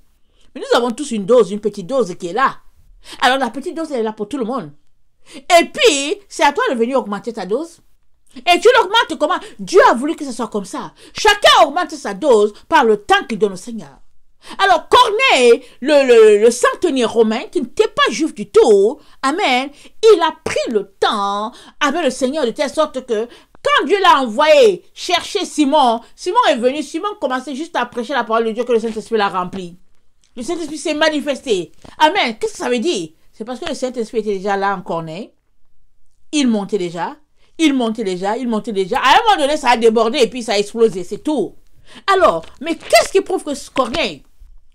Mais nous avons tous une dose, une petite dose qui est là. Alors la petite dose, elle est là pour tout le monde. Et puis, c'est à toi de venir augmenter ta dose. Et tu l'augmentes comment Dieu a voulu que ce soit comme ça. Chacun augmente sa dose par le temps qu'il donne au Seigneur. Alors Corneille, le, le, le centenier romain, qui n'était pas juif du tout, Amen, il a pris le temps avec le Seigneur de telle sorte que quand Dieu l'a envoyé chercher Simon, Simon est venu, Simon commençait juste à prêcher la parole de Dieu que le Saint-Esprit l'a rempli. Le Saint-Esprit s'est manifesté. Amen. Qu'est-ce que ça veut dire c'est parce que le Saint-Esprit était déjà là en Corneille. Il montait déjà, il montait déjà, il montait déjà. À un moment donné, ça a débordé et puis ça a explosé, c'est tout. Alors, mais qu'est-ce qui prouve que Corneille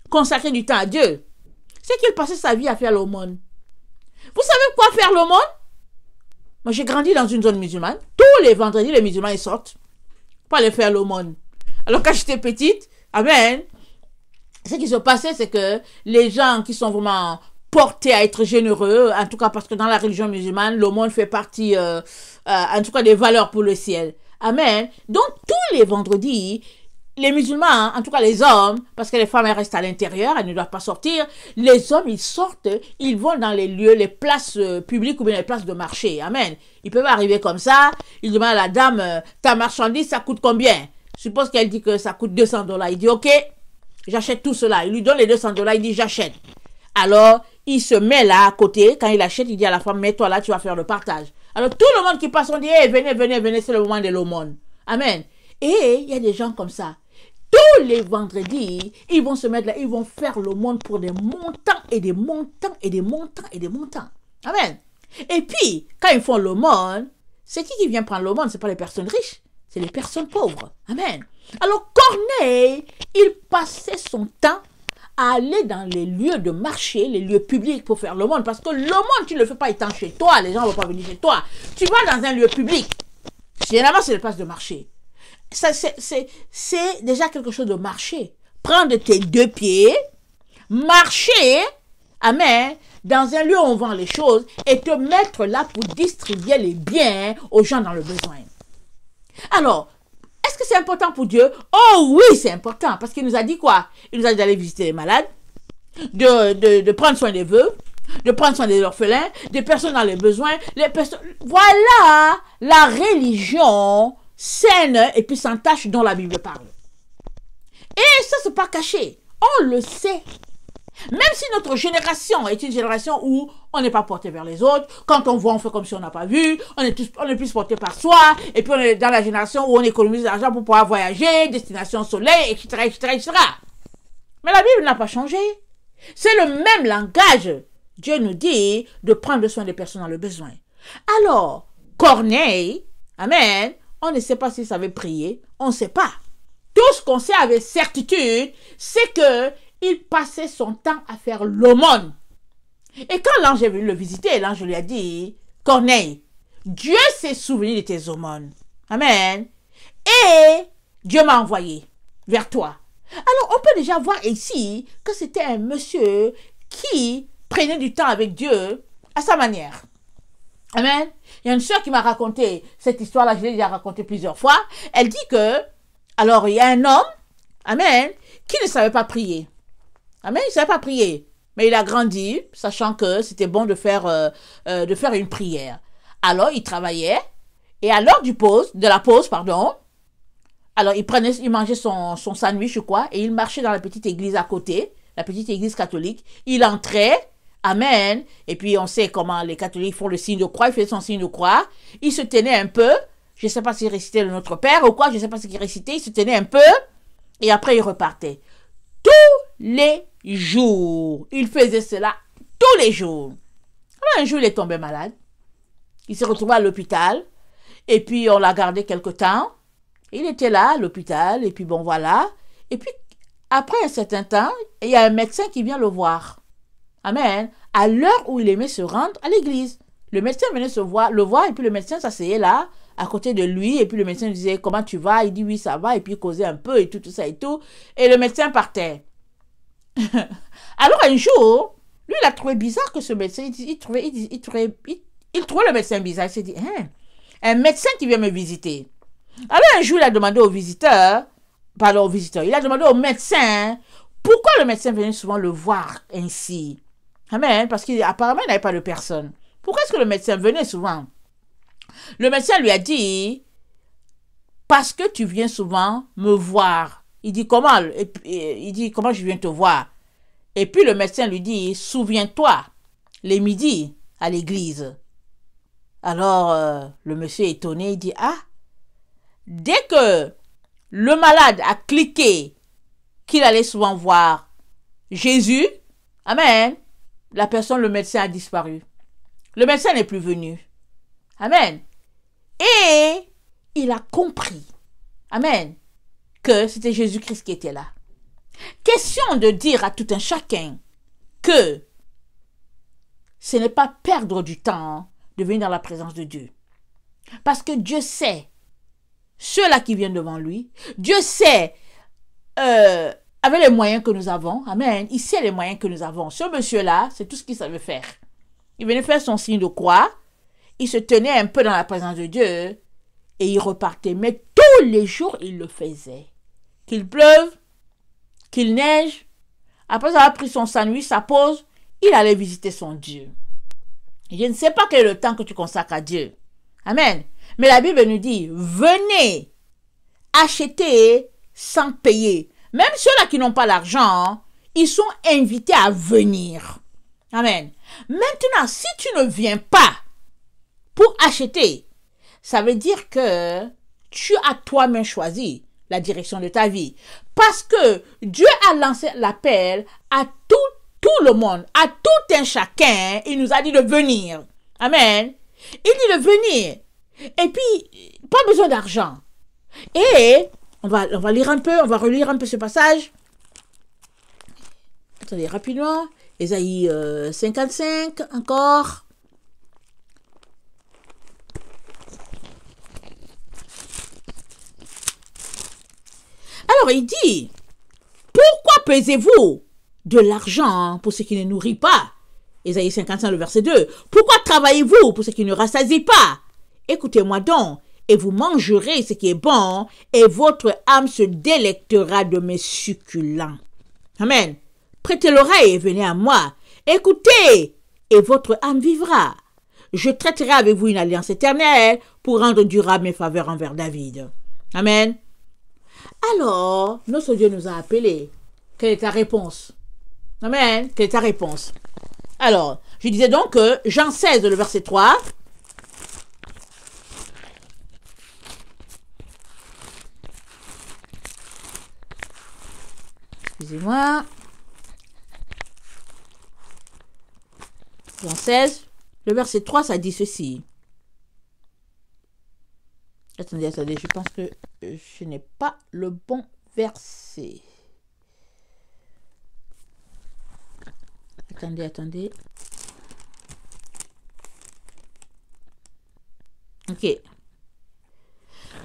consacrait du temps à Dieu C'est qu'il passait sa vie à faire l'aumône. Vous savez quoi faire l'aumône Moi, j'ai grandi dans une zone musulmane. Tous les vendredis, les musulmans, ils sortent pour aller faire l'aumône. Alors, quand j'étais petite, amen, ce qui se passait, c'est que les gens qui sont vraiment porté à être généreux, en tout cas parce que dans la religion musulmane, le monde fait partie, euh, euh, en tout cas, des valeurs pour le ciel. Amen. Donc, tous les vendredis, les musulmans, en tout cas les hommes, parce que les femmes elles restent à l'intérieur, elles ne doivent pas sortir, les hommes ils sortent, ils vont dans les lieux, les places euh, publiques ou bien les places de marché. Amen. Ils peuvent arriver comme ça, ils demandent à la dame, ta marchandise ça coûte combien suppose qu'elle dit que ça coûte 200 dollars. Il dit ok, j'achète tout cela. Il lui donne les 200 dollars, il dit j'achète. Alors, il se met là à côté. Quand il achète, il dit à la femme, mets-toi là, tu vas faire le partage. Alors tout le monde qui passe, on dit, hey, eh, venez, venez, venez, c'est le moment de l'aumône. Amen. Et il y a des gens comme ça. Tous les vendredis, ils vont se mettre là, ils vont faire l'aumône pour des montants et des montants et des montants et des montants. Amen. Et puis, quand ils font l'aumône, c'est qui qui vient prendre l'aumône Ce pas les personnes riches, c'est les personnes pauvres. Amen. Alors Corneille, il passait son temps aller dans les lieux de marché, les lieux publics pour faire le monde. Parce que le monde, tu ne le fais pas étant chez toi. Les gens ne vont pas venir chez toi. Tu vas dans un lieu public. Généralement, c'est le place de marché. C'est déjà quelque chose de marché. Prendre tes deux pieds, marcher, amen, dans un lieu où on vend les choses et te mettre là pour distribuer les biens aux gens dans le besoin. Alors, c'est important pour Dieu Oh oui, c'est important. Parce qu'il nous a dit quoi Il nous a dit d'aller visiter les malades, de, de, prendre soin des vœux, de prendre soin des orphelins, des personnes dans les besoins, les Voilà la religion saine et puis sans tâche dont la Bible parle. Et ça, c'est pas caché. On le sait. Même si notre génération est une génération où on n'est pas porté vers les autres, quand on voit, on fait comme si on n'a pas vu, on est, on est plus porté par soi, et puis on est dans la génération où on économise l'argent pour pouvoir voyager, destination soleil, etc., etc., etc. Mais la Bible n'a pas changé. C'est le même langage. Dieu nous dit de prendre soin des personnes dans le besoin. Alors, Corneille, Amen, on ne sait pas s'il savait prier, on ne sait pas. Tout ce qu'on sait avec certitude, c'est que il passait son temps à faire l'aumône. Et quand l'ange est venu le visiter, l'ange lui a dit, Corneille, Dieu s'est souvenu de tes aumônes. Amen. Et Dieu m'a envoyé vers toi. Alors on peut déjà voir ici que c'était un monsieur qui prenait du temps avec Dieu à sa manière. Amen. Il y a une soeur qui m'a raconté cette histoire-là, je l'ai déjà racontée plusieurs fois. Elle dit que, alors il y a un homme, Amen, qui ne savait pas prier. Amen. Il ne savait pas prier. Mais il a grandi, sachant que c'était bon de faire, euh, euh, de faire une prière. Alors, il travaillait. Et à l'heure du pause, de la pause, pardon, alors il prenait, il mangeait son, sandwich ou quoi, et il marchait dans la petite église à côté, la petite église catholique. Il entrait, Amen. Et puis on sait comment les catholiques font le signe de croix, il faisait son signe de croix. Il se tenait un peu, je ne sais pas s'il récitait le Notre Père ou quoi, je ne sais pas ce qu'il récitait, il se tenait un peu, et après il repartait les jours. Il faisait cela tous les jours. Alors un jour, il est tombé malade. Il s'est retrouvé à l'hôpital. Et puis, on l'a gardé quelque temps. Il était là, à l'hôpital. Et puis, bon, voilà. Et puis, après un certain temps, il y a un médecin qui vient le voir. Amen. À l'heure où il aimait se rendre à l'église. Le médecin venait se voir, le voir. Et puis, le médecin s'asseyait là, à côté de lui. Et puis, le médecin disait Comment tu vas Il dit Oui, ça va. Et puis, il causait un peu et tout, tout ça et tout. Et le médecin partait. Alors un jour, lui, il a trouvé bizarre que ce médecin, il, trouvait, il, trouvait, il trouvait le médecin bizarre. Il s'est dit, hein, un médecin qui vient me visiter. Alors un jour, il a demandé au visiteur, pardon, au visiteur, il a demandé au médecin, pourquoi le médecin venait souvent le voir ainsi Amen, parce qu'apparemment, il n'avait pas de personne. Pourquoi est-ce que le médecin venait souvent Le médecin lui a dit, parce que tu viens souvent me voir. Il dit comment Il dit comment je viens te voir. Et puis le médecin lui dit souviens-toi les midis à l'église. Alors euh, le monsieur est étonné, il dit ah dès que le malade a cliqué qu'il allait souvent voir Jésus, amen, la personne le médecin a disparu. Le médecin n'est plus venu. Amen. Et il a compris. Amen que c'était Jésus-Christ qui était là. Question de dire à tout un chacun que ce n'est pas perdre du temps de venir dans la présence de Dieu. Parce que Dieu sait ceux-là qui viennent devant lui. Dieu sait euh, avec les moyens que nous avons. Amen. Il sait les moyens que nous avons. Ce monsieur-là, c'est tout ce qu'il savait faire. Il venait faire son signe de croix. Il se tenait un peu dans la présence de Dieu. Et il repartait. Mais tous les jours, il le faisait qu'il pleuve, qu'il neige, après avoir pris son sandwich, sa pause, il allait visiter son Dieu. Je ne sais pas quel est le temps que tu consacres à Dieu. Amen. Mais la Bible nous dit, venez acheter sans payer. Même ceux-là qui n'ont pas l'argent, ils sont invités à venir. Amen. Maintenant, si tu ne viens pas pour acheter, ça veut dire que tu as toi-même choisi direction de ta vie. Parce que Dieu a lancé l'appel à tout, tout le monde, à tout un chacun. Il nous a dit de venir. Amen. Il dit de venir. Et puis, pas besoin d'argent. Et on va, on va lire un peu, on va relire un peu ce passage. Attendez, rapidement. Ésaïe 55 euh, encore. Alors il dit, pourquoi pesez-vous de l'argent pour ce qui ne nourrit pas Ésaïe 55, le verset 2. Pourquoi travaillez-vous pour ce qui ne rassasie pas Écoutez-moi donc, et vous mangerez ce qui est bon, et votre âme se délectera de mes succulents. Amen. Prêtez l'oreille et venez à moi. Écoutez, et votre âme vivra. Je traiterai avec vous une alliance éternelle pour rendre durable mes faveurs envers David. Amen. Alors, notre Dieu nous a appelés. Quelle est ta réponse Amen. Quelle est ta réponse Alors, je disais donc que Jean 16, le verset 3. Excusez-moi. Jean 16, le verset 3, ça dit ceci. Attendez, attendez, je pense que euh, je n'ai pas le bon verset. Attendez, attendez. Ok.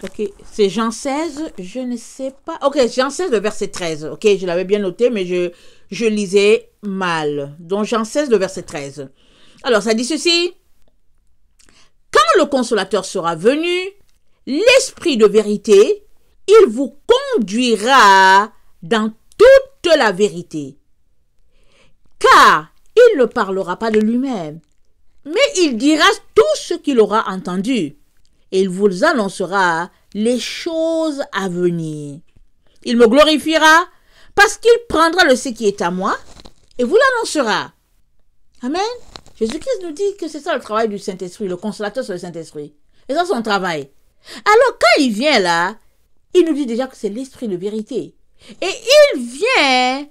Ok, c'est Jean 16, je ne sais pas. Ok, Jean 16, le verset 13. Ok, je l'avais bien noté, mais je, je lisais mal. Donc Jean 16, le verset 13. Alors, ça dit ceci. Quand le consolateur sera venu, l'Esprit de vérité, il vous conduira dans toute la vérité. Car il ne parlera pas de lui-même, mais il dira tout ce qu'il aura entendu. Et il vous annoncera les choses à venir. Il me glorifiera parce qu'il prendra le ce qui est à moi et vous l'annoncera. Amen. Jésus-Christ nous dit que c'est ça le travail du Saint-Esprit, le consolateur sur le Saint-Esprit. Et ça, son travail. Alors quand il vient là, il nous dit déjà que c'est l'esprit de vérité. Et il vient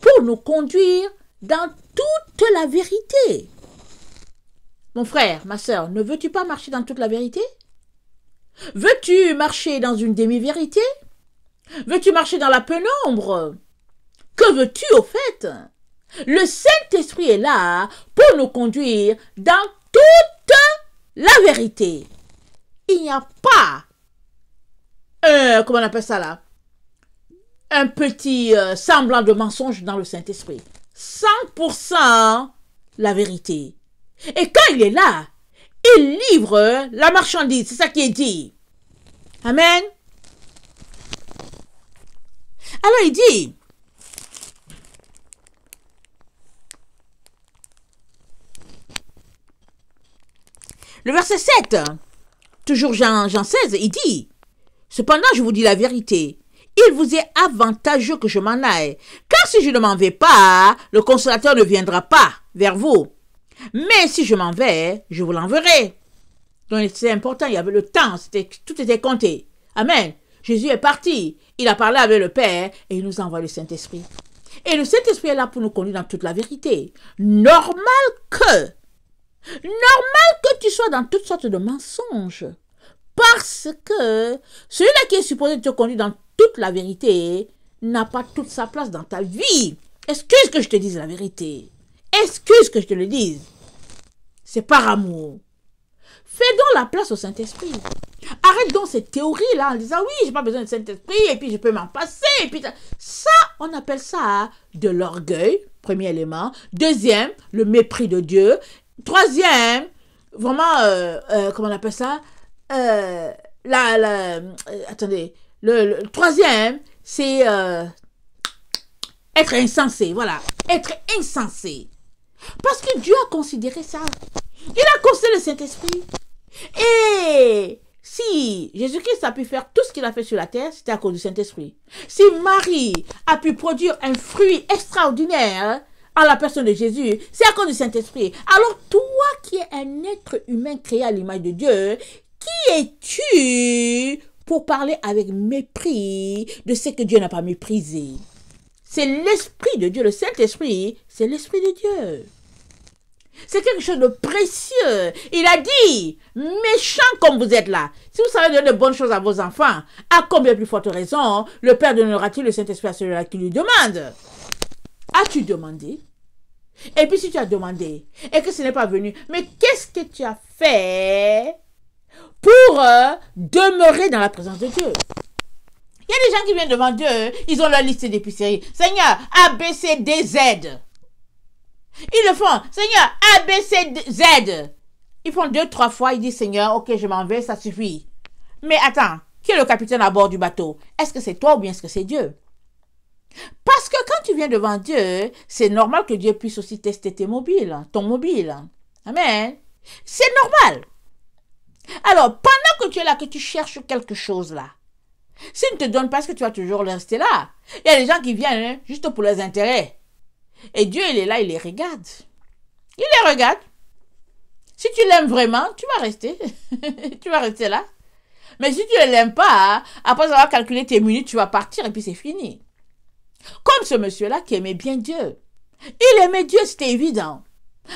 pour nous conduire dans toute la vérité. Mon frère, ma sœur, ne veux-tu pas marcher dans toute la vérité Veux-tu marcher dans une demi-vérité Veux-tu marcher dans la pénombre Que veux-tu au fait Le Saint-Esprit est là pour nous conduire dans toute la vérité il n'y a pas, euh, on appelle ça là, un petit euh, semblant de mensonge dans le Saint-Esprit. 100% la vérité. Et quand il est là, il livre la marchandise. C'est ça qui est dit. Amen. Alors il dit, le verset 7. Toujours Jean, 16, il dit Cependant, je vous dis la vérité. Il vous est avantageux que je m'en aille, car si je ne m'en vais pas, le consolateur ne viendra pas vers vous. Mais si je m'en vais, je vous l'enverrai. Donc c'est important, il y avait le temps, tout était compté. Amen. Jésus est parti, il a parlé avec le Père et il nous envoie le Saint-Esprit. Et le Saint-Esprit est là pour nous conduire dans toute la vérité. Normal que, normal que tu sois dans toutes sortes de mensonges. Parce que celui-là qui est supposé te conduire dans toute la vérité n'a pas toute sa place dans ta vie. Excuse que je te dise la vérité. Excuse que je te le dise. C'est par amour. Fais donc la place au Saint-Esprit. Arrête donc cette théorie-là en disant oui, j'ai pas besoin de Saint-Esprit et puis je peux m'en passer. puis ça, on appelle ça de l'orgueil, premier élément. Deuxième, le mépris de Dieu. Troisième, vraiment, euh, euh, comment on appelle ça euh, la, euh, attendez, le, troisième, c'est euh, être insensé. Voilà, être insensé. Parce que Dieu a considéré ça. Il a considéré le Saint-Esprit. Et si Jésus-Christ a pu faire tout ce qu'il a fait sur la terre, c'était à cause du Saint-Esprit. Si Marie a pu produire un fruit extraordinaire à hein, la personne de Jésus, c'est à cause du Saint-Esprit. Alors toi qui es un être humain créé à l'image de Dieu, qui es-tu pour parler avec mépris de ce que Dieu n'a pas méprisé C'est l'Esprit de Dieu, le Saint-Esprit, c'est l'Esprit de Dieu. C'est quelque chose de précieux. Il a dit, méchant comme vous êtes là, si vous savez donner de bonnes choses à vos enfants, à combien plus forte raison le Père donnera-t-il le Saint-Esprit à celui-là qui lui demande As-tu demandé Et puis si tu as demandé et que ce n'est pas venu, mais qu'est-ce que tu as fait pour euh, demeurer dans la présence de Dieu. Il y a des gens qui viennent devant Dieu, ils ont leur liste d'épicerie. Seigneur, A, B, C, D, Z. Ils le font. Seigneur, A, B, C, D, Z. Ils font deux, trois fois, ils disent Seigneur, ok, je m'en vais, ça suffit. Mais attends, qui est le capitaine à bord du bateau Est-ce que c'est toi ou bien est-ce que c'est Dieu Parce que quand tu viens devant Dieu, c'est normal que Dieu puisse aussi tester tes mobiles, ton mobile. Amen. C'est normal. Alors, pendant que tu es là, que tu cherches quelque chose là, s'il ne te donne pas ce que tu vas toujours rester là, il y a des gens qui viennent hein, juste pour leurs intérêts. Et Dieu, il est là, il les regarde. Il les regarde. Si tu l'aimes vraiment, tu vas rester. tu vas rester là. Mais si tu ne l'aimes pas, hein, après avoir calculé tes minutes, tu vas partir et puis c'est fini. Comme ce monsieur-là qui aimait bien Dieu. Il aimait Dieu, c'était évident.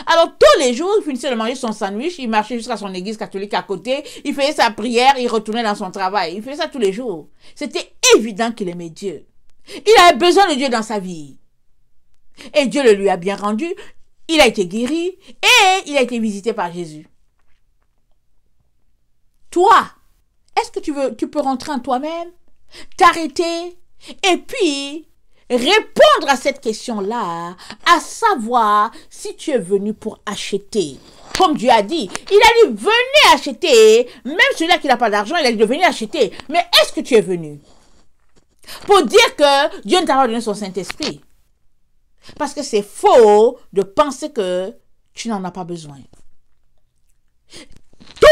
Alors tous les jours, il finissait de manger son sandwich, il marchait jusqu'à son église catholique à côté, il faisait sa prière, il retournait dans son travail. Il faisait ça tous les jours. C'était évident qu'il aimait Dieu. Il avait besoin de Dieu dans sa vie. Et Dieu le lui a bien rendu. Il a été guéri et il a été visité par Jésus. Toi, est-ce que tu, veux, tu peux rentrer en toi-même, t'arrêter et puis répondre à cette question-là, à savoir si tu es venu pour acheter. Comme Dieu a dit, il a dit, venez acheter. Même celui-là qui n'a pas d'argent, il a dit acheter. Mais est-ce que tu es venu Pour dire que Dieu ne t'a pas donné son Saint-Esprit. Parce que c'est faux de penser que tu n'en as pas besoin.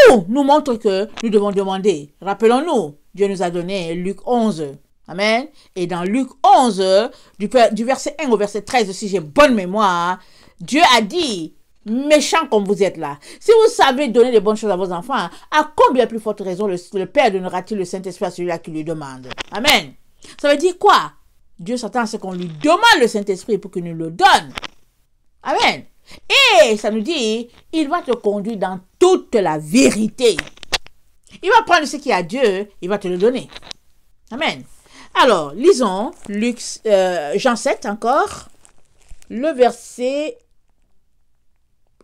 Tout nous montre que nous devons demander. Rappelons-nous, Dieu nous a donné Luc 11, Amen. Et dans Luc 11, du, verset 1 au verset 13, si j'ai bonne mémoire, Dieu a dit, méchant comme vous êtes là, si vous savez donner les bonnes choses à vos enfants, à combien plus forte raison le, Père donnera-t-il le Saint-Esprit à celui-là qui lui demande Amen. Ça veut dire quoi Dieu s'attend à ce qu'on lui demande le Saint-Esprit pour qu'il nous le donne. Amen. Et ça nous dit, il va te conduire dans toute la vérité. Il va prendre ce qui est à Dieu, il va te le donner. Amen. Alors, lisons Luc, euh, Jean 7 encore, le verset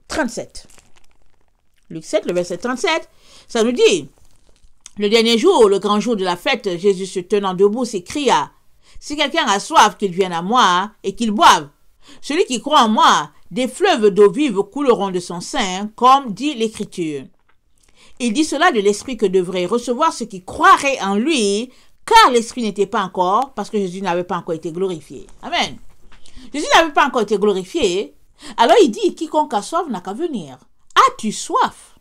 37. Luc 7, le verset 37, ça nous dit, le dernier jour, le grand jour de la fête, Jésus se tenant debout s'écria, Si quelqu'un a soif, qu'il vienne à moi et qu'il boive. Celui qui croit en moi, des fleuves d'eau vive couleront de son sein, comme dit l'Écriture. Il dit cela de l'esprit que devrait recevoir ceux qui croiraient en lui, car l'Esprit n'était pas encore, parce que Jésus n'avait pas encore été glorifié. Amen. Jésus n'avait pas encore été glorifié. Alors il dit, quiconque a soif n'a qu'à venir. As-tu soif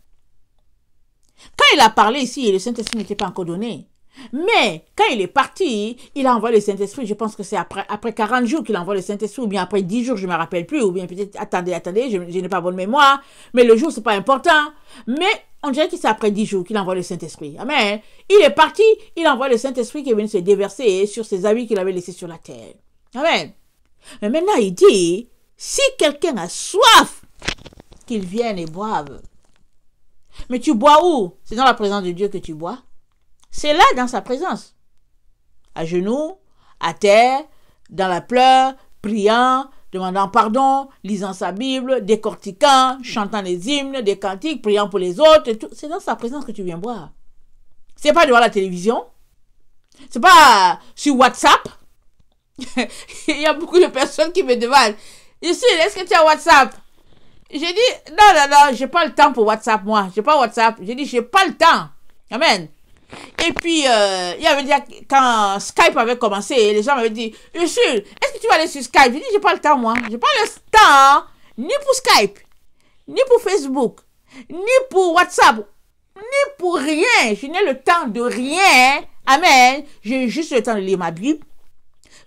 Quand il a parlé ici, le Saint-Esprit n'était pas encore donné. Mais quand il est parti, il a envoyé le Saint-Esprit. Je pense que c'est après, après 40 jours qu'il envoie le Saint-Esprit, ou bien après 10 jours, je me rappelle plus, ou bien peut-être, attendez, attendez, je, n'ai pas bonne mémoire, mais le jour, c'est pas important. Mais on dirait que c'est après 10 jours qu'il envoie le Saint-Esprit. Amen. Il est parti, il envoie le Saint-Esprit qui est venu se déverser sur ses amis qu'il avait laissés sur la terre. Amen. Mais maintenant, il dit, si quelqu'un a soif, qu'il vienne et boive. Mais tu bois où C'est dans la présence de Dieu que tu bois. C'est là dans sa présence. À genoux, à terre, dans la pleur, priant, demandant pardon, lisant sa Bible, décortiquant, chantant des hymnes, des cantiques, priant pour les autres. Et tout. C'est dans sa présence que tu viens boire. C'est pas devant la télévision. C'est pas sur WhatsApp. Il y a beaucoup de personnes qui me demandent Ici, est-ce que tu as WhatsApp J'ai dit Non, non, non, j'ai pas le temps pour WhatsApp, moi. J'ai pas WhatsApp. J'ai dit J'ai pas le temps. Amen. Et puis, euh, il avait dit, quand Skype avait commencé, les gens m'avaient dit, Ursule, est-ce que tu vas aller sur Skype J'ai dit, n'ai pas le temps, moi. Je n'ai pas le temps, ni pour Skype, ni pour Facebook, ni pour WhatsApp, ni pour rien. Je n'ai le temps de rien. Amen. J'ai juste le temps de lire ma Bible,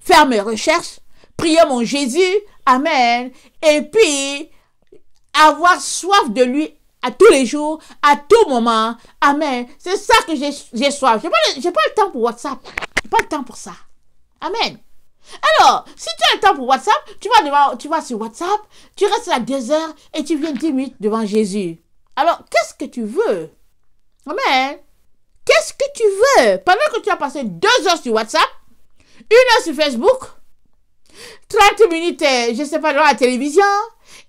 faire mes recherches, prier mon Jésus. Amen. Et puis, avoir soif de lui à tous les jours, à tout moment. Amen. C'est ça que j'ai soif. Je n'ai pas, le temps pour WhatsApp. Je n'ai pas le temps pour ça. Amen. Alors, si tu as le temps pour WhatsApp, tu vas, devant, tu vas sur WhatsApp, tu restes là deux heures et tu viens dix minutes devant Jésus. Alors, qu'est-ce que tu veux Amen. Qu'est-ce que tu veux Pendant que tu as passé deux heures sur WhatsApp, une heure sur Facebook, 30 minutes, euh, je sais pas, devant la télévision.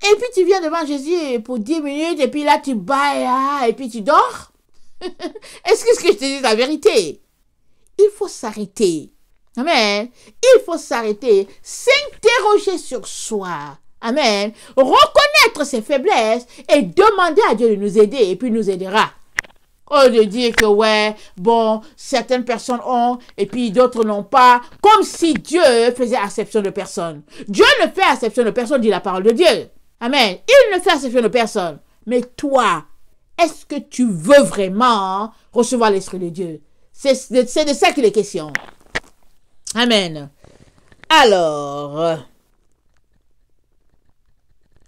Et puis tu viens devant Jésus pour 10 minutes, et puis là tu bailles, ah, et puis tu dors. Est-ce que, ce que je te dis la vérité Il faut s'arrêter. Amen. Il faut s'arrêter, s'interroger sur soi. Amen. Reconnaître ses faiblesses et demander à Dieu de nous aider, et puis il nous aidera. Oh, de dire que ouais, bon, certaines personnes ont et puis d'autres n'ont pas. Comme si Dieu faisait acception de personne. Dieu ne fait acception de personne, dit la parole de Dieu. Amen. Il ne fait acception de personne. Mais toi, est-ce que tu veux vraiment recevoir l'Esprit de Dieu C'est de, de ça qu'il est question. Amen. Alors. Euh,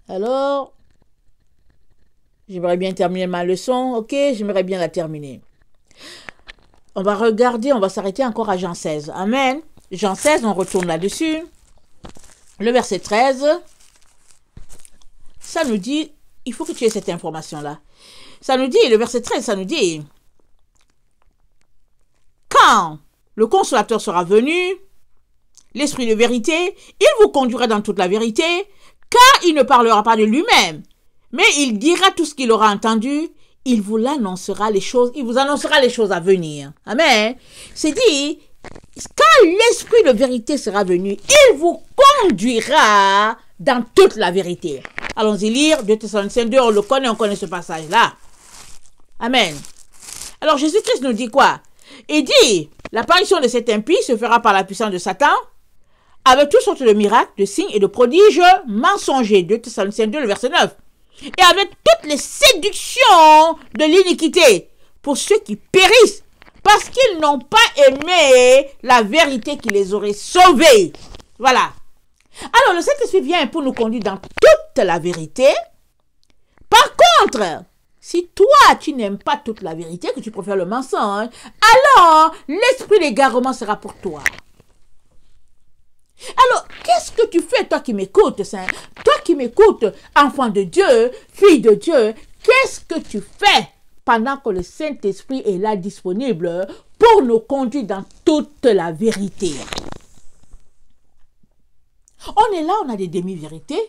alors. J'aimerais bien terminer ma leçon. Ok, j'aimerais bien la terminer. On va regarder, on va s'arrêter encore à Jean 16. Amen. Jean 16, on retourne là-dessus. Le verset 13, ça nous dit, il faut que tu aies cette information-là. Ça nous dit, le verset 13, ça nous dit, quand le consolateur sera venu, l'esprit de vérité, il vous conduira dans toute la vérité, car il ne parlera pas de lui-même, mais il dira tout ce qu'il aura entendu, il vous l'annoncera les choses, il vous annoncera les choses à venir. Amen. C'est dit, quand l'esprit de vérité sera venu, il vous conduira dans toute la vérité. Allons-y lire 2 Thessaloniciens 2, on le connaît, on connaît ce passage-là. Amen. Alors Jésus-Christ nous dit quoi Il dit, l'apparition de cet impie se fera par la puissance de Satan, avec toutes sortes de miracles, de signes et de prodiges mensongers. 2 Thessaloniciens 2, le verset 9 et avec toutes les séductions de l'iniquité pour ceux qui périssent parce qu'ils n'ont pas aimé la vérité qui les aurait sauvés. Voilà. Alors le Saint-Esprit vient pour nous conduire dans toute la vérité. Par contre, si toi tu n'aimes pas toute la vérité, que tu préfères le mensonge, alors l'esprit d'égarement sera pour toi. Alors, qu'est-ce que tu fais, toi qui m'écoutes, Saint Toi qui m'écoutes, enfant de Dieu, fille de Dieu, qu'est-ce que tu fais pendant que le Saint-Esprit est là disponible pour nous conduire dans toute la vérité On est là, on a des demi-vérités,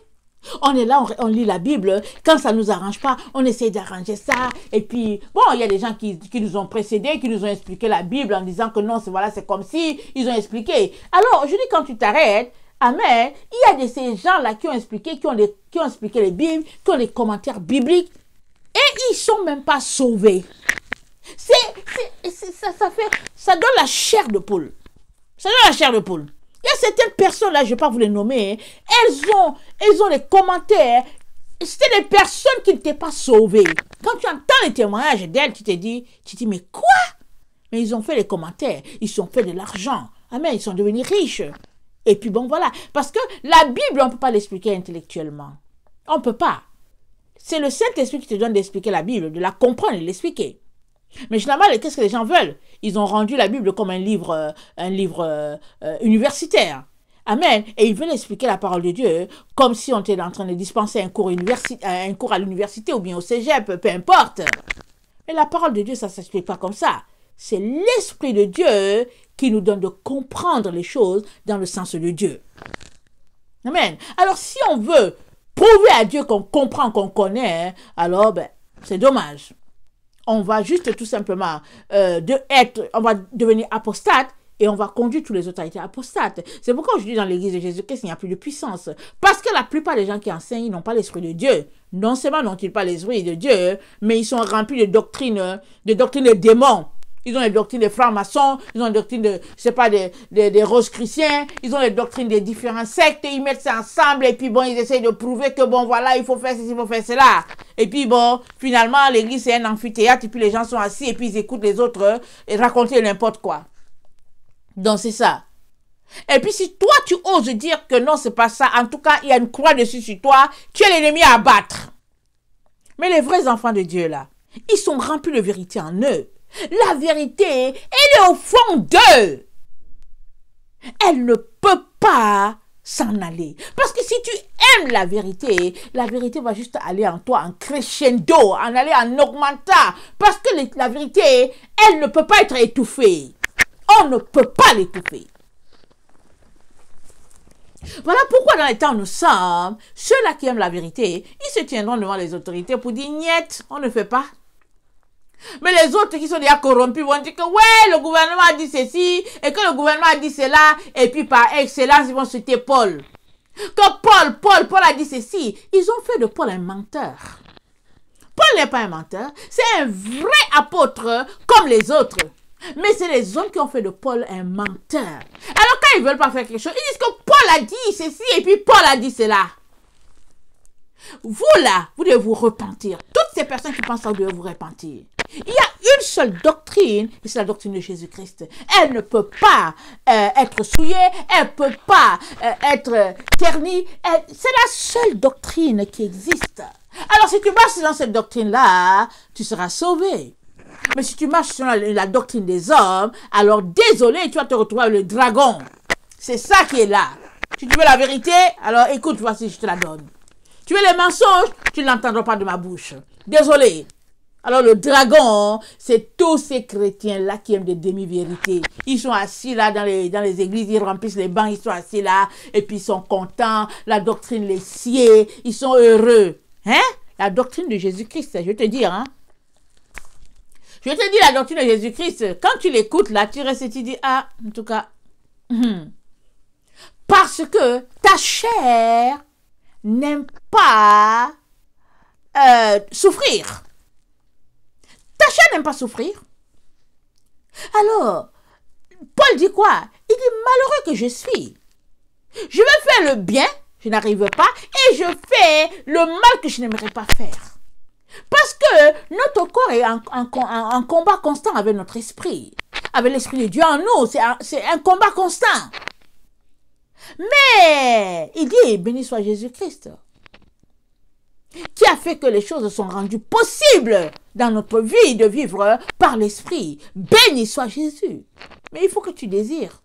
on est là, on, lit la Bible. Quand ça ne nous arrange pas, on essaie d'arranger ça. Et puis, bon, il y a des gens qui, nous ont précédés, qui nous ont expliqué la Bible en disant que non, voilà, c'est comme si ils ont expliqué. Alors, je dis, quand tu t'arrêtes, Amen, il y a de ces gens-là qui ont expliqué, qui ont, les, ont expliqué les Bibles, qui ont des commentaires bibliques. Et ils sont même pas sauvés. C'est, ça, ça, fait, ça donne la chair de poule. Ça donne la chair de poule. Il y a certaines personnes là, je ne vais pas vous les nommer, hein. elles ont, elles ont les commentaires. C'était des personnes qui ne t'étaient pas sauvées. Quand tu entends les témoignages d'elles, tu te dis, tu te dis, mais quoi Mais ils ont fait les commentaires, ils ont fait de l'argent. Amen, ils sont devenus riches. Et puis bon, voilà. Parce que la Bible, on ne peut pas l'expliquer intellectuellement. On ne peut pas. C'est le Saint-Esprit qui te donne d'expliquer la Bible, de la comprendre et l'expliquer. Mais généralement, qu'est-ce que les gens veulent ils ont rendu la Bible comme un livre, euh, un livre euh, euh, universitaire. Amen. Et ils veulent expliquer la parole de Dieu comme si on était en train de dispenser un cours, un cours à l'université ou bien au cégep, peu importe. Mais la parole de Dieu, ça ne s'explique pas comme ça. C'est l'Esprit de Dieu qui nous donne de comprendre les choses dans le sens de Dieu. Amen. Alors si on veut prouver à Dieu qu'on comprend, qu'on connaît, alors ben, c'est dommage on va juste tout simplement euh, de être, on va devenir apostate et on va conduire tous les autres à être apostates. C'est pourquoi aujourd'hui dans l'église de Jésus-Christ, il n'y a plus de puissance. Parce que la plupart des gens qui enseignent, ils n'ont pas l'esprit de Dieu. Non seulement n'ont-ils pas l'esprit de Dieu, mais ils sont remplis de doctrines, de doctrines de démons ils ont les doctrines des francs-maçons, ils ont les doctrines de, je sais pas, des, des, roses chrétiens, ils ont les doctrines des différents sectes, ils mettent ça ensemble, et puis bon, ils essayent de prouver que bon, voilà, il faut faire ceci, il faut faire cela. Et puis bon, finalement, l'église, c'est un amphithéâtre, et puis les gens sont assis, et puis ils écoutent les autres et euh, raconter n'importe quoi. Donc, c'est ça. Et puis, si toi, tu oses dire que non, c'est pas ça, en tout cas, il y a une croix dessus sur toi, tu es l'ennemi à abattre. Mais les vrais enfants de Dieu, là, ils sont remplis de vérité en eux. La vérité, elle est au fond d'eux. Elle ne peut pas s'en aller. Parce que si tu aimes la vérité, la vérité va juste aller en toi en crescendo, en aller en augmentant. Parce que la vérité, elle ne peut pas être étouffée. On ne peut pas l'étouffer. Voilà pourquoi dans les temps où nous sommes, ceux-là qui aiment la vérité, ils se tiendront devant les autorités pour dire, niet, on ne fait pas mais les autres qui sont déjà corrompus vont dire que ouais, le gouvernement a dit ceci et que le gouvernement a dit cela et puis par excellence ils vont citer Paul. Que Paul, Paul, Paul a dit ceci. Ils ont fait de Paul un menteur. Paul n'est pas un menteur, c'est un vrai apôtre comme les autres. Mais c'est les hommes qui ont fait de Paul un menteur. Alors quand ils ne veulent pas faire quelque chose, ils disent que Paul a dit ceci et puis Paul a dit cela. Vous là, vous devez vous repentir. Toutes ces personnes qui pensent que vous vous repentir. Il y a une seule doctrine, et c'est la doctrine de Jésus-Christ. Elle ne peut pas euh, être souillée, elle ne peut pas euh, être euh, ternie. c'est la seule doctrine qui existe. Alors si tu marches dans cette doctrine-là, tu seras sauvé. Mais si tu marches sur la, doctrine des hommes, alors désolé, tu vas te retrouver le dragon. C'est ça qui est là. Si tu veux la vérité, alors écoute, voici, je te la donne. Tu veux les mensonges, tu ne l'entendras pas de ma bouche. Désolé, alors le dragon, c'est tous ces chrétiens-là qui aiment des demi-vérités. Ils sont assis là dans les, dans les églises, ils remplissent les bancs, ils sont assis là, et puis ils sont contents, la doctrine les sied, ils sont heureux. Hein? La doctrine de Jésus-Christ, je vais te dire, hein? Je te dis la doctrine de Jésus-Christ, quand tu l'écoutes là, tu restes et tu dis, ah, en tout cas, hum. parce que ta chair n'aime pas euh, souffrir. Tacha n'aime pas souffrir. Alors, Paul dit quoi Il dit malheureux que je suis. Je veux faire le bien, je n'arrive pas, et je fais le mal que je n'aimerais pas faire. Parce que notre corps est en, combat constant avec notre esprit, avec l'esprit de Dieu en nous. C'est un, un combat constant. Mais il dit, béni soit Jésus-Christ qui a fait que les choses sont rendues possibles dans notre vie de vivre par l'Esprit. Béni soit Jésus. Mais il faut que tu désires.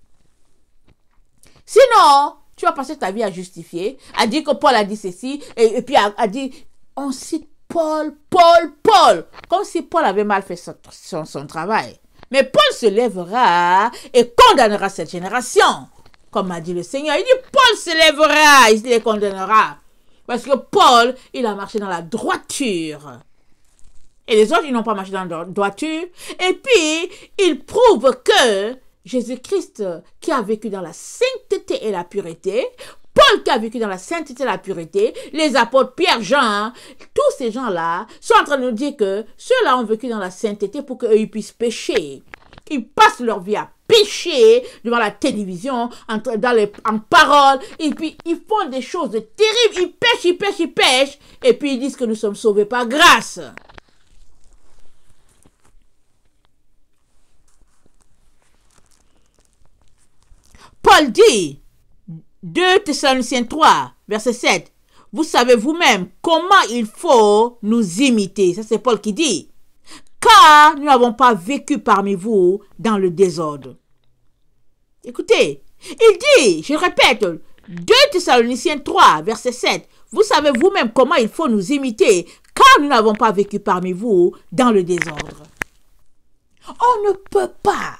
Sinon, tu vas passer ta vie à justifier, à dire que Paul a dit ceci, et, puis à, dire, on cite Paul, Paul, Paul, comme si Paul avait mal fait son, travail. Mais Paul se lèvera et condamnera cette génération. Comme a dit le Seigneur, il dit, Paul se lèvera, il les condamnera. Parce que Paul, il a marché dans la droiture. Et les autres, ils n'ont pas marché dans la droiture. Et puis, il prouve que Jésus-Christ, qui a vécu dans la sainteté et la pureté, Paul qui a vécu dans la sainteté et la pureté, les apôtres Pierre, Jean, tous ces gens-là sont en train de nous dire que ceux-là ont vécu dans la sainteté pour qu'ils puissent pécher. Ils passent leur vie à péché devant la télévision, en, en parole, et puis ils font des choses terribles, ils pêchent, ils pêchent, ils pêchent, et puis ils disent que nous sommes sauvés par grâce. Paul dit, 2 Thessaloniciens 3, verset 7, vous savez vous-même comment il faut nous imiter. Ça, c'est Paul qui dit car nous n'avons pas vécu parmi vous dans le désordre. Écoutez, il dit, je répète, 2 Thessaloniciens 3, verset 7, vous savez vous-même comment il faut nous imiter, car nous n'avons pas vécu parmi vous dans le désordre. On ne peut pas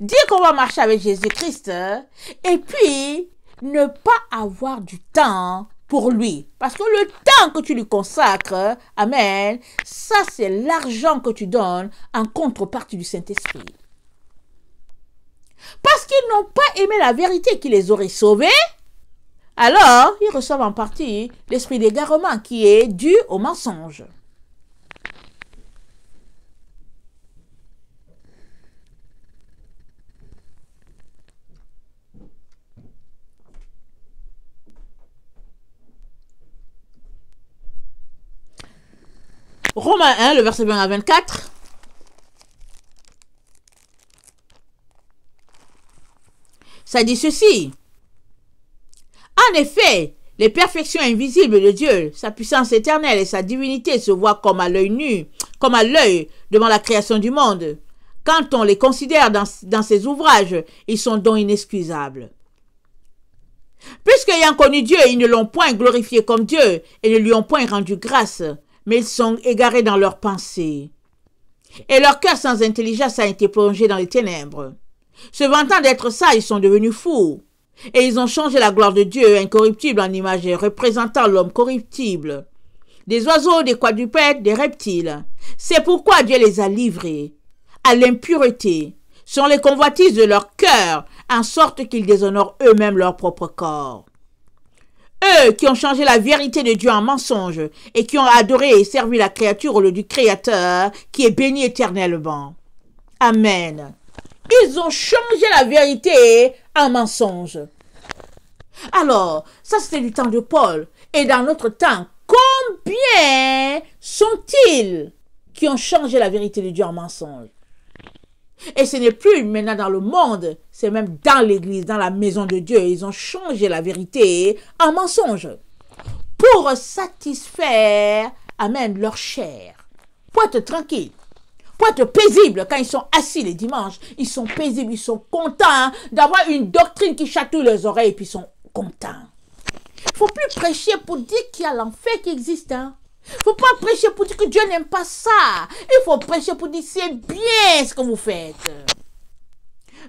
dire qu'on va marcher avec Jésus-Christ hein, et puis ne pas avoir du temps pour lui. Parce que le temps que tu lui consacres, Amen, ça c'est l'argent que tu donnes en contrepartie du Saint-Esprit. Parce qu'ils n'ont pas aimé la vérité qui les aurait sauvés, alors ils reçoivent en partie l'esprit d'égarement qui est dû au mensonge. Romains 1, le verset 20 à 24. Ça dit ceci. En effet, les perfections invisibles de Dieu, sa puissance éternelle et sa divinité se voient comme à l'œil nu, comme à l'œil devant la création du monde. Quand on les considère dans, dans ses ouvrages, ils sont donc inexcusables. Puisqu'ayant connu Dieu, ils ne l'ont point glorifié comme Dieu et ne lui ont point rendu grâce mais ils sont égarés dans leurs pensées. Et leur cœur sans intelligence a été plongé dans les ténèbres. Se vantant d'être ça, ils sont devenus fous. Et ils ont changé la gloire de Dieu incorruptible en image représentant l'homme corruptible. Des oiseaux, des quadrupèdes, des reptiles. C'est pourquoi Dieu les a livrés à l'impureté, sont les convoitises de leur cœur, en sorte qu'ils déshonorent eux-mêmes leur propre corps. Eux qui ont changé la vérité de Dieu en mensonge et qui ont adoré et servi la créature au lieu du Créateur qui est béni éternellement. Amen. Ils ont changé la vérité en mensonge. Alors, ça c'était du temps de Paul. Et dans notre temps, combien sont-ils qui ont changé la vérité de Dieu en mensonge et ce n'est plus maintenant dans le monde, c'est même dans l'Église, dans la maison de Dieu. Ils ont changé la vérité en mensonge pour satisfaire, amen, leur chair. Pour être tranquille, pour être paisible quand ils sont assis les dimanches, ils sont paisibles, ils sont contents d'avoir une doctrine qui chatouille leurs oreilles et puis ils sont contents. Il faut plus prêcher pour dire qu'il y a l'enfer qui existe. Hein. Il Faut pas prêcher pour dire que Dieu n'aime pas ça. Il faut prêcher pour dire c'est bien ce que vous faites.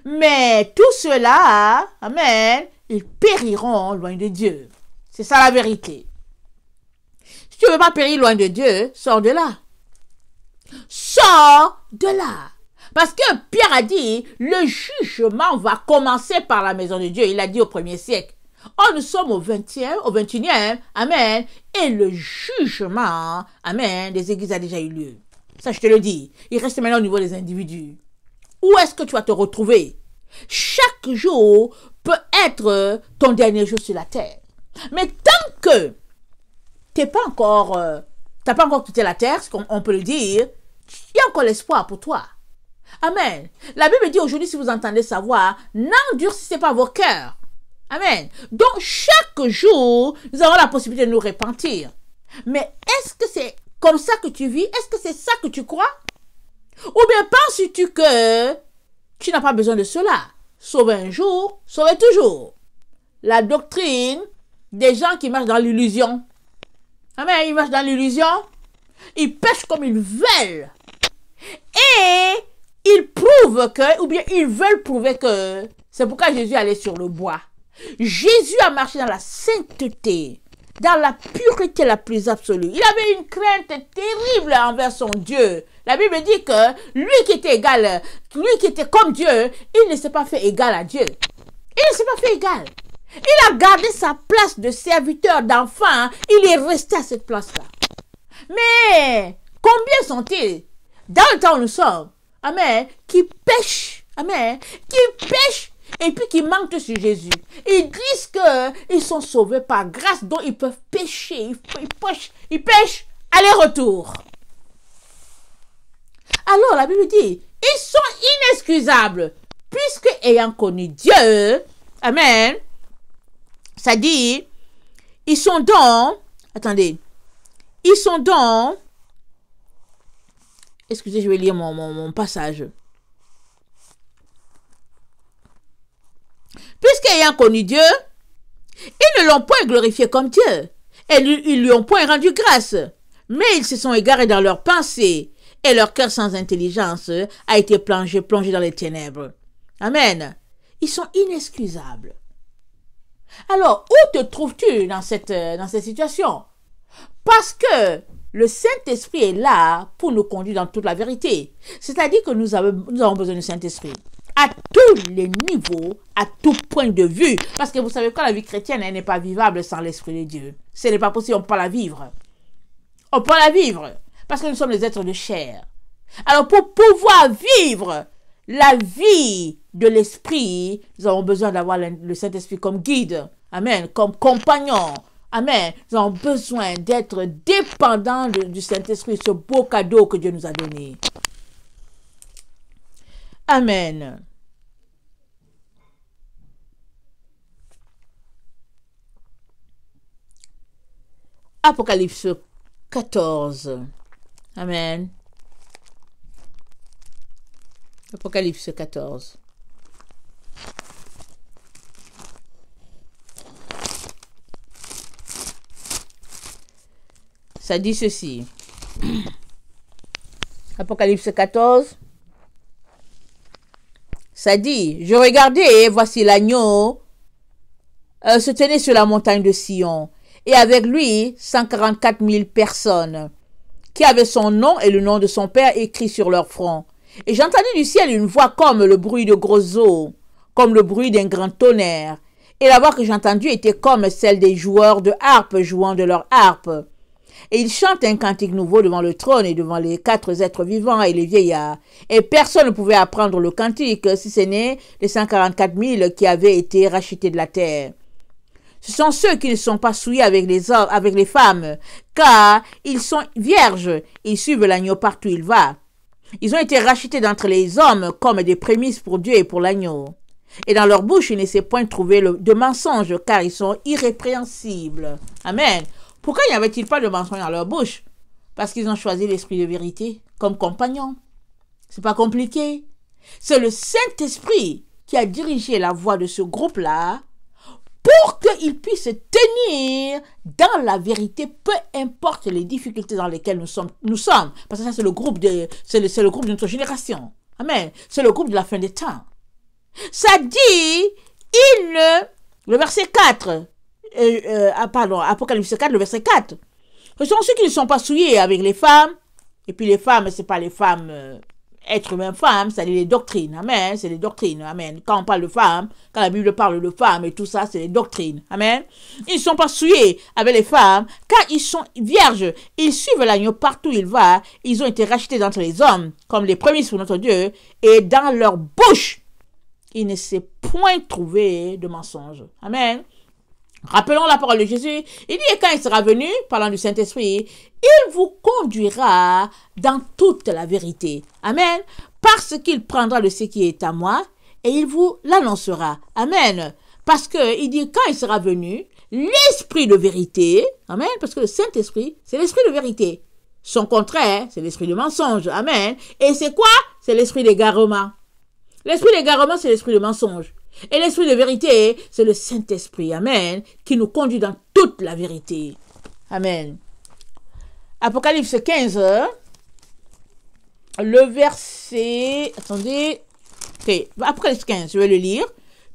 Mais tout cela, Amen, ils périront loin de Dieu. C'est ça la vérité. Si tu ne veux pas périr loin de Dieu, sors de là. Sors de là. Parce que Pierre a dit, le jugement va commencer par la maison de Dieu. Il a dit au premier siècle. Oh, nous sommes au 20e, au 21e, Amen. Et le jugement, Amen, des églises a déjà eu lieu. Ça, je te le dis. Il reste maintenant au niveau des individus. Où est-ce que tu vas te retrouver Chaque jour peut être ton dernier jour sur la terre. Mais tant que t'es pas encore, euh, t'as pas encore quitté la terre, ce qu'on peut le dire, il y a encore l'espoir pour toi. Amen. La Bible dit aujourd'hui, si vous entendez voix n'endurcissez pas vos cœurs Amen. Donc chaque jour, nous avons la possibilité de nous repentir. Mais est-ce que c'est comme ça que tu vis Est-ce que c'est ça que tu crois Ou bien penses-tu que tu n'as pas besoin de cela Sauver un jour, sauver toujours. La doctrine des gens qui marchent dans l'illusion. Amen, ils marchent dans l'illusion. Ils pêchent comme ils veulent. Et ils prouvent que, ou bien ils veulent prouver que c'est pourquoi Jésus allait sur le bois. Jésus a marché dans la sainteté, dans la pureté la plus absolue. Il avait une crainte terrible envers son Dieu. La Bible dit que lui qui était égal, lui qui était comme Dieu, il ne s'est pas fait égal à Dieu. Il ne s'est pas fait égal. Il a gardé sa place de serviteur d'enfant. Il est resté à cette place-là. Mais combien sont-ils dans le temps où nous sommes Amen. Qui pêchent. Amen. Qui pêche? et puis qui manquent sur Jésus. Ils disent qu'ils euh, sont sauvés par grâce, dont ils peuvent pécher, ils, ils pêchent, ils pêchent aller-retour. Alors la Bible dit, ils sont inexcusables, puisque ayant connu Dieu, Amen, ça dit, ils sont dans, attendez, ils sont donc, excusez, je vais lire mon, mon passage. puisqu'ayant connu Dieu, ils ne l'ont point glorifié comme Dieu, et ils ils lui ont point rendu grâce. Mais ils se sont égarés dans leurs pensées, et leur cœur sans intelligence a été plongé, plongé dans les ténèbres. Amen. Ils sont inexcusables. Alors, où te trouves-tu dans cette, dans cette situation Parce que le Saint-Esprit est là pour nous conduire dans toute la vérité. C'est-à-dire que nous avons besoin du Saint-Esprit à tous les niveaux, à tout point de vue. Parce que vous savez quoi, la vie chrétienne, elle n'est pas vivable sans l'Esprit de Dieu. Ce n'est pas possible, on peut la vivre. On peut la vivre. Parce que nous sommes des êtres de chair. Alors pour pouvoir vivre la vie de l'Esprit, nous avons besoin d'avoir le Saint-Esprit comme guide. Amen. Comme compagnon. Amen. Nous avons besoin d'être dépendants du Saint-Esprit, ce beau cadeau que Dieu nous a donné. Amen. Apocalypse 14. Amen. Apocalypse 14. Ça dit ceci. Apocalypse 14. Ça dit, je regardais et voici l'agneau euh, se tenait sur la montagne de Sion et avec lui 144 000 personnes, qui avaient son nom et le nom de son père écrit sur leur front. Et j'entendis du ciel une voix comme le bruit de gros eaux, comme le bruit d'un grand tonnerre. Et la voix que j'entendis était comme celle des joueurs de harpe jouant de leur harpe. Et ils chantent un cantique nouveau devant le trône et devant les quatre êtres vivants et les vieillards. Et personne ne pouvait apprendre le cantique, si ce n'est les 144 000 qui avaient été rachetés de la terre. Ce sont ceux qui ne sont pas souillés avec les hommes, avec les femmes, car ils sont vierges. Ils suivent l'agneau partout où il va. Ils ont été rachetés d'entre les hommes comme des prémices pour Dieu et pour l'agneau. Et dans leur bouche, ils ne s'est point trouvé de mensonge, car ils sont irrépréhensibles. Amen. Pourquoi n'y avait-il pas de mensonge dans leur bouche Parce qu'ils ont choisi l'esprit de vérité comme compagnon. C'est pas compliqué. C'est le Saint-Esprit qui a dirigé la voie de ce groupe-là pour qu'ils puissent tenir dans la vérité, peu importe les difficultés dans lesquelles nous sommes. parce que ça, c'est le groupe de, c'est le, groupe de notre génération. Amen. C'est le groupe de la fin des temps. Ça dit, il le verset 4, euh, euh, ah, pardon, Apocalypse 4, le verset 4. Ce sont ceux qui ne sont pas souillés avec les femmes. Et puis les femmes, ce c'est pas les femmes, euh, être même femme, c'est les doctrines. Amen. C'est les doctrines. Amen. Quand on parle de femmes, quand la Bible parle de femmes et tout ça, c'est les doctrines. Amen. Ils ne sont pas souillés avec les femmes car ils sont vierges. Ils suivent l'agneau partout où il va. Ils ont été rachetés d'entre les hommes comme les premiers pour notre Dieu et dans leur bouche, il ne s'est point trouvé de mensonge. Amen. Rappelons la parole de Jésus. Il dit, quand il sera venu, parlant du Saint-Esprit, il vous conduira dans toute la vérité. Amen. Parce qu'il prendra de ce qui est à moi et il vous l'annoncera. Amen. Parce que il dit, quand il sera venu, l'Esprit de vérité, Amen, parce que le Saint-Esprit, c'est l'Esprit de vérité. Son contraire, c'est l'esprit de mensonge. Amen. Et c'est quoi C'est l'esprit d'égarement. L'esprit d'égarement, c'est l'esprit de mensonge. Et l'Esprit de vérité, c'est le Saint-Esprit, Amen, qui nous conduit dans toute la vérité. Amen. Apocalypse 15, le verset... Attendez. Okay. Apocalypse 15, je vais le lire.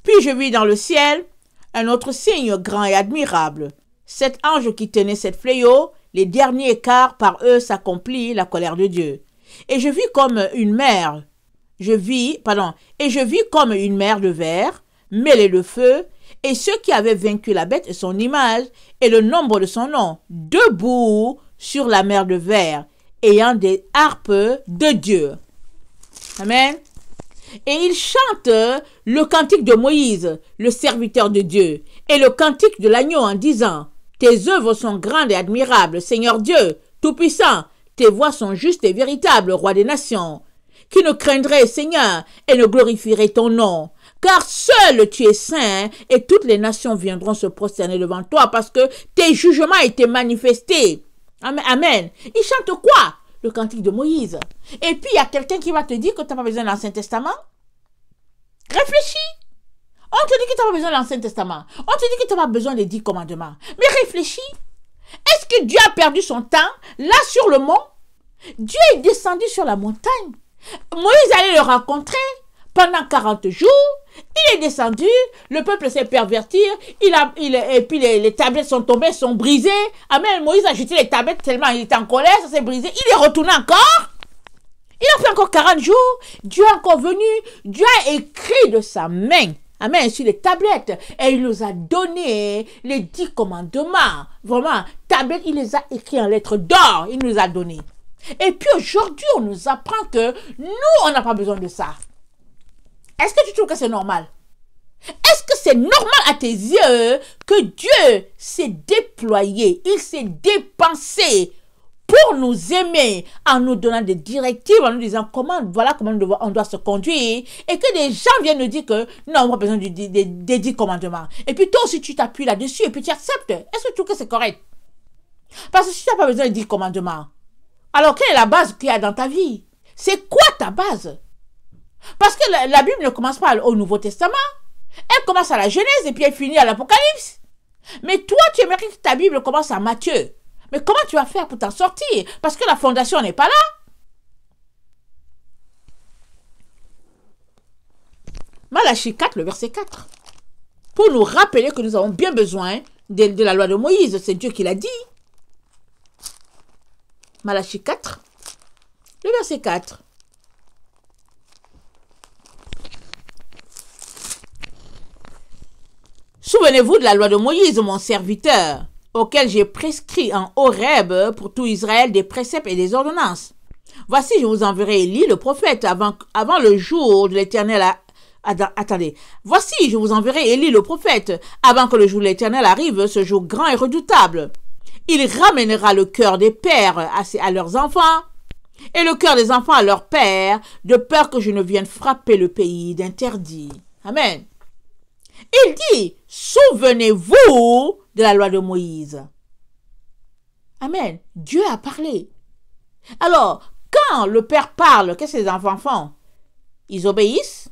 Puis je vis dans le ciel un autre signe grand et admirable. Cet ange qui tenait cette fléau, les derniers quarts par eux s'accomplit la colère de Dieu. Et je vis comme une mère je vis, pardon, et je vis comme une mer de verre, mêlée de feu, et ceux qui avaient vaincu la bête et son image, et le nombre de son nom, debout sur la mer de verre, ayant des harpes de Dieu. Amen. Et ils chantent le cantique de Moïse, le serviteur de Dieu, et le cantique de l'agneau en disant, Tes œuvres sont grandes et admirables, Seigneur Dieu, Tout-Puissant, tes voix sont justes et véritables, Roi des nations qui ne craindrait, Seigneur, et ne glorifierait ton nom. Car seul tu es saint, et toutes les nations viendront se prosterner devant toi, parce que tes jugements étaient manifestés. Amen. Il chante quoi Le cantique de Moïse. Et puis, il y a quelqu'un qui va te dire que tu n'as pas besoin de l'Ancien Testament Réfléchis. On te dit que tu n'as pas besoin de l'Ancien Testament. On te dit que tu n'as pas besoin des dix commandements. Mais réfléchis. Est-ce que Dieu a perdu son temps là sur le mont Dieu est descendu sur la montagne Moïse allait le rencontrer pendant 40 jours. Il est descendu, le peuple s'est perverti, il a, et puis les, tablettes sont tombées, sont brisées. Amen, ah, Moïse a jeté les tablettes tellement il était en colère, ça s'est brisé. Il est retourné encore. Il a fait encore 40 jours. Dieu est encore venu. Dieu a écrit de sa main. Amen. Sur les tablettes. Et il nous a donné les dix commandements. Vraiment, tablettes, il les a écrits en lettres d'or. Il nous a donné. Et puis aujourd'hui, on nous apprend que nous, on n'a pas besoin de ça. Est-ce que tu trouves que c'est normal Est-ce que c'est normal à tes yeux que Dieu s'est déployé, il s'est dépensé pour nous aimer en nous donnant des directives, en nous disant comment, voilà comment on doit, se conduire, et que des gens viennent nous dire que non, on n'a pas besoin des dix commandements. Et puis toi aussi, tu t'appuies là-dessus et puis tu acceptes. Est-ce que tu trouves que c'est correct Parce que si tu n'as pas besoin des dix commandements, alors, quelle est la base qu'il y a dans ta vie C'est quoi ta base Parce que la, Bible ne commence pas au Nouveau Testament. Elle commence à la Genèse et puis elle finit à l'Apocalypse. Mais toi, tu aimerais que ta Bible commence à Matthieu. Mais comment tu vas faire pour t'en sortir Parce que la fondation n'est pas là. Malachi 4, le verset 4. Pour nous rappeler que nous avons bien besoin de la loi de Moïse. C'est Dieu qui l'a dit. Malachie 4, le verset 4. Souvenez-vous de la loi de Moïse, mon serviteur, auquel j'ai prescrit en Horeb pour tout Israël des préceptes et des ordonnances. Voici, je vous enverrai Élie, le prophète, avant, avant le jour de l'Éternel Attendez. Voici, je vous enverrai Élie le prophète, avant que le jour de l'Éternel arrive, ce jour grand et redoutable. Il ramènera le cœur des pères à, à leurs enfants et le cœur des enfants à leurs pères, de peur que je ne vienne frapper le pays d'interdit. Amen. Il dit, souvenez-vous de la loi de Moïse. Amen. Dieu a parlé. Alors, quand le père parle, qu'est-ce que les enfants font Ils obéissent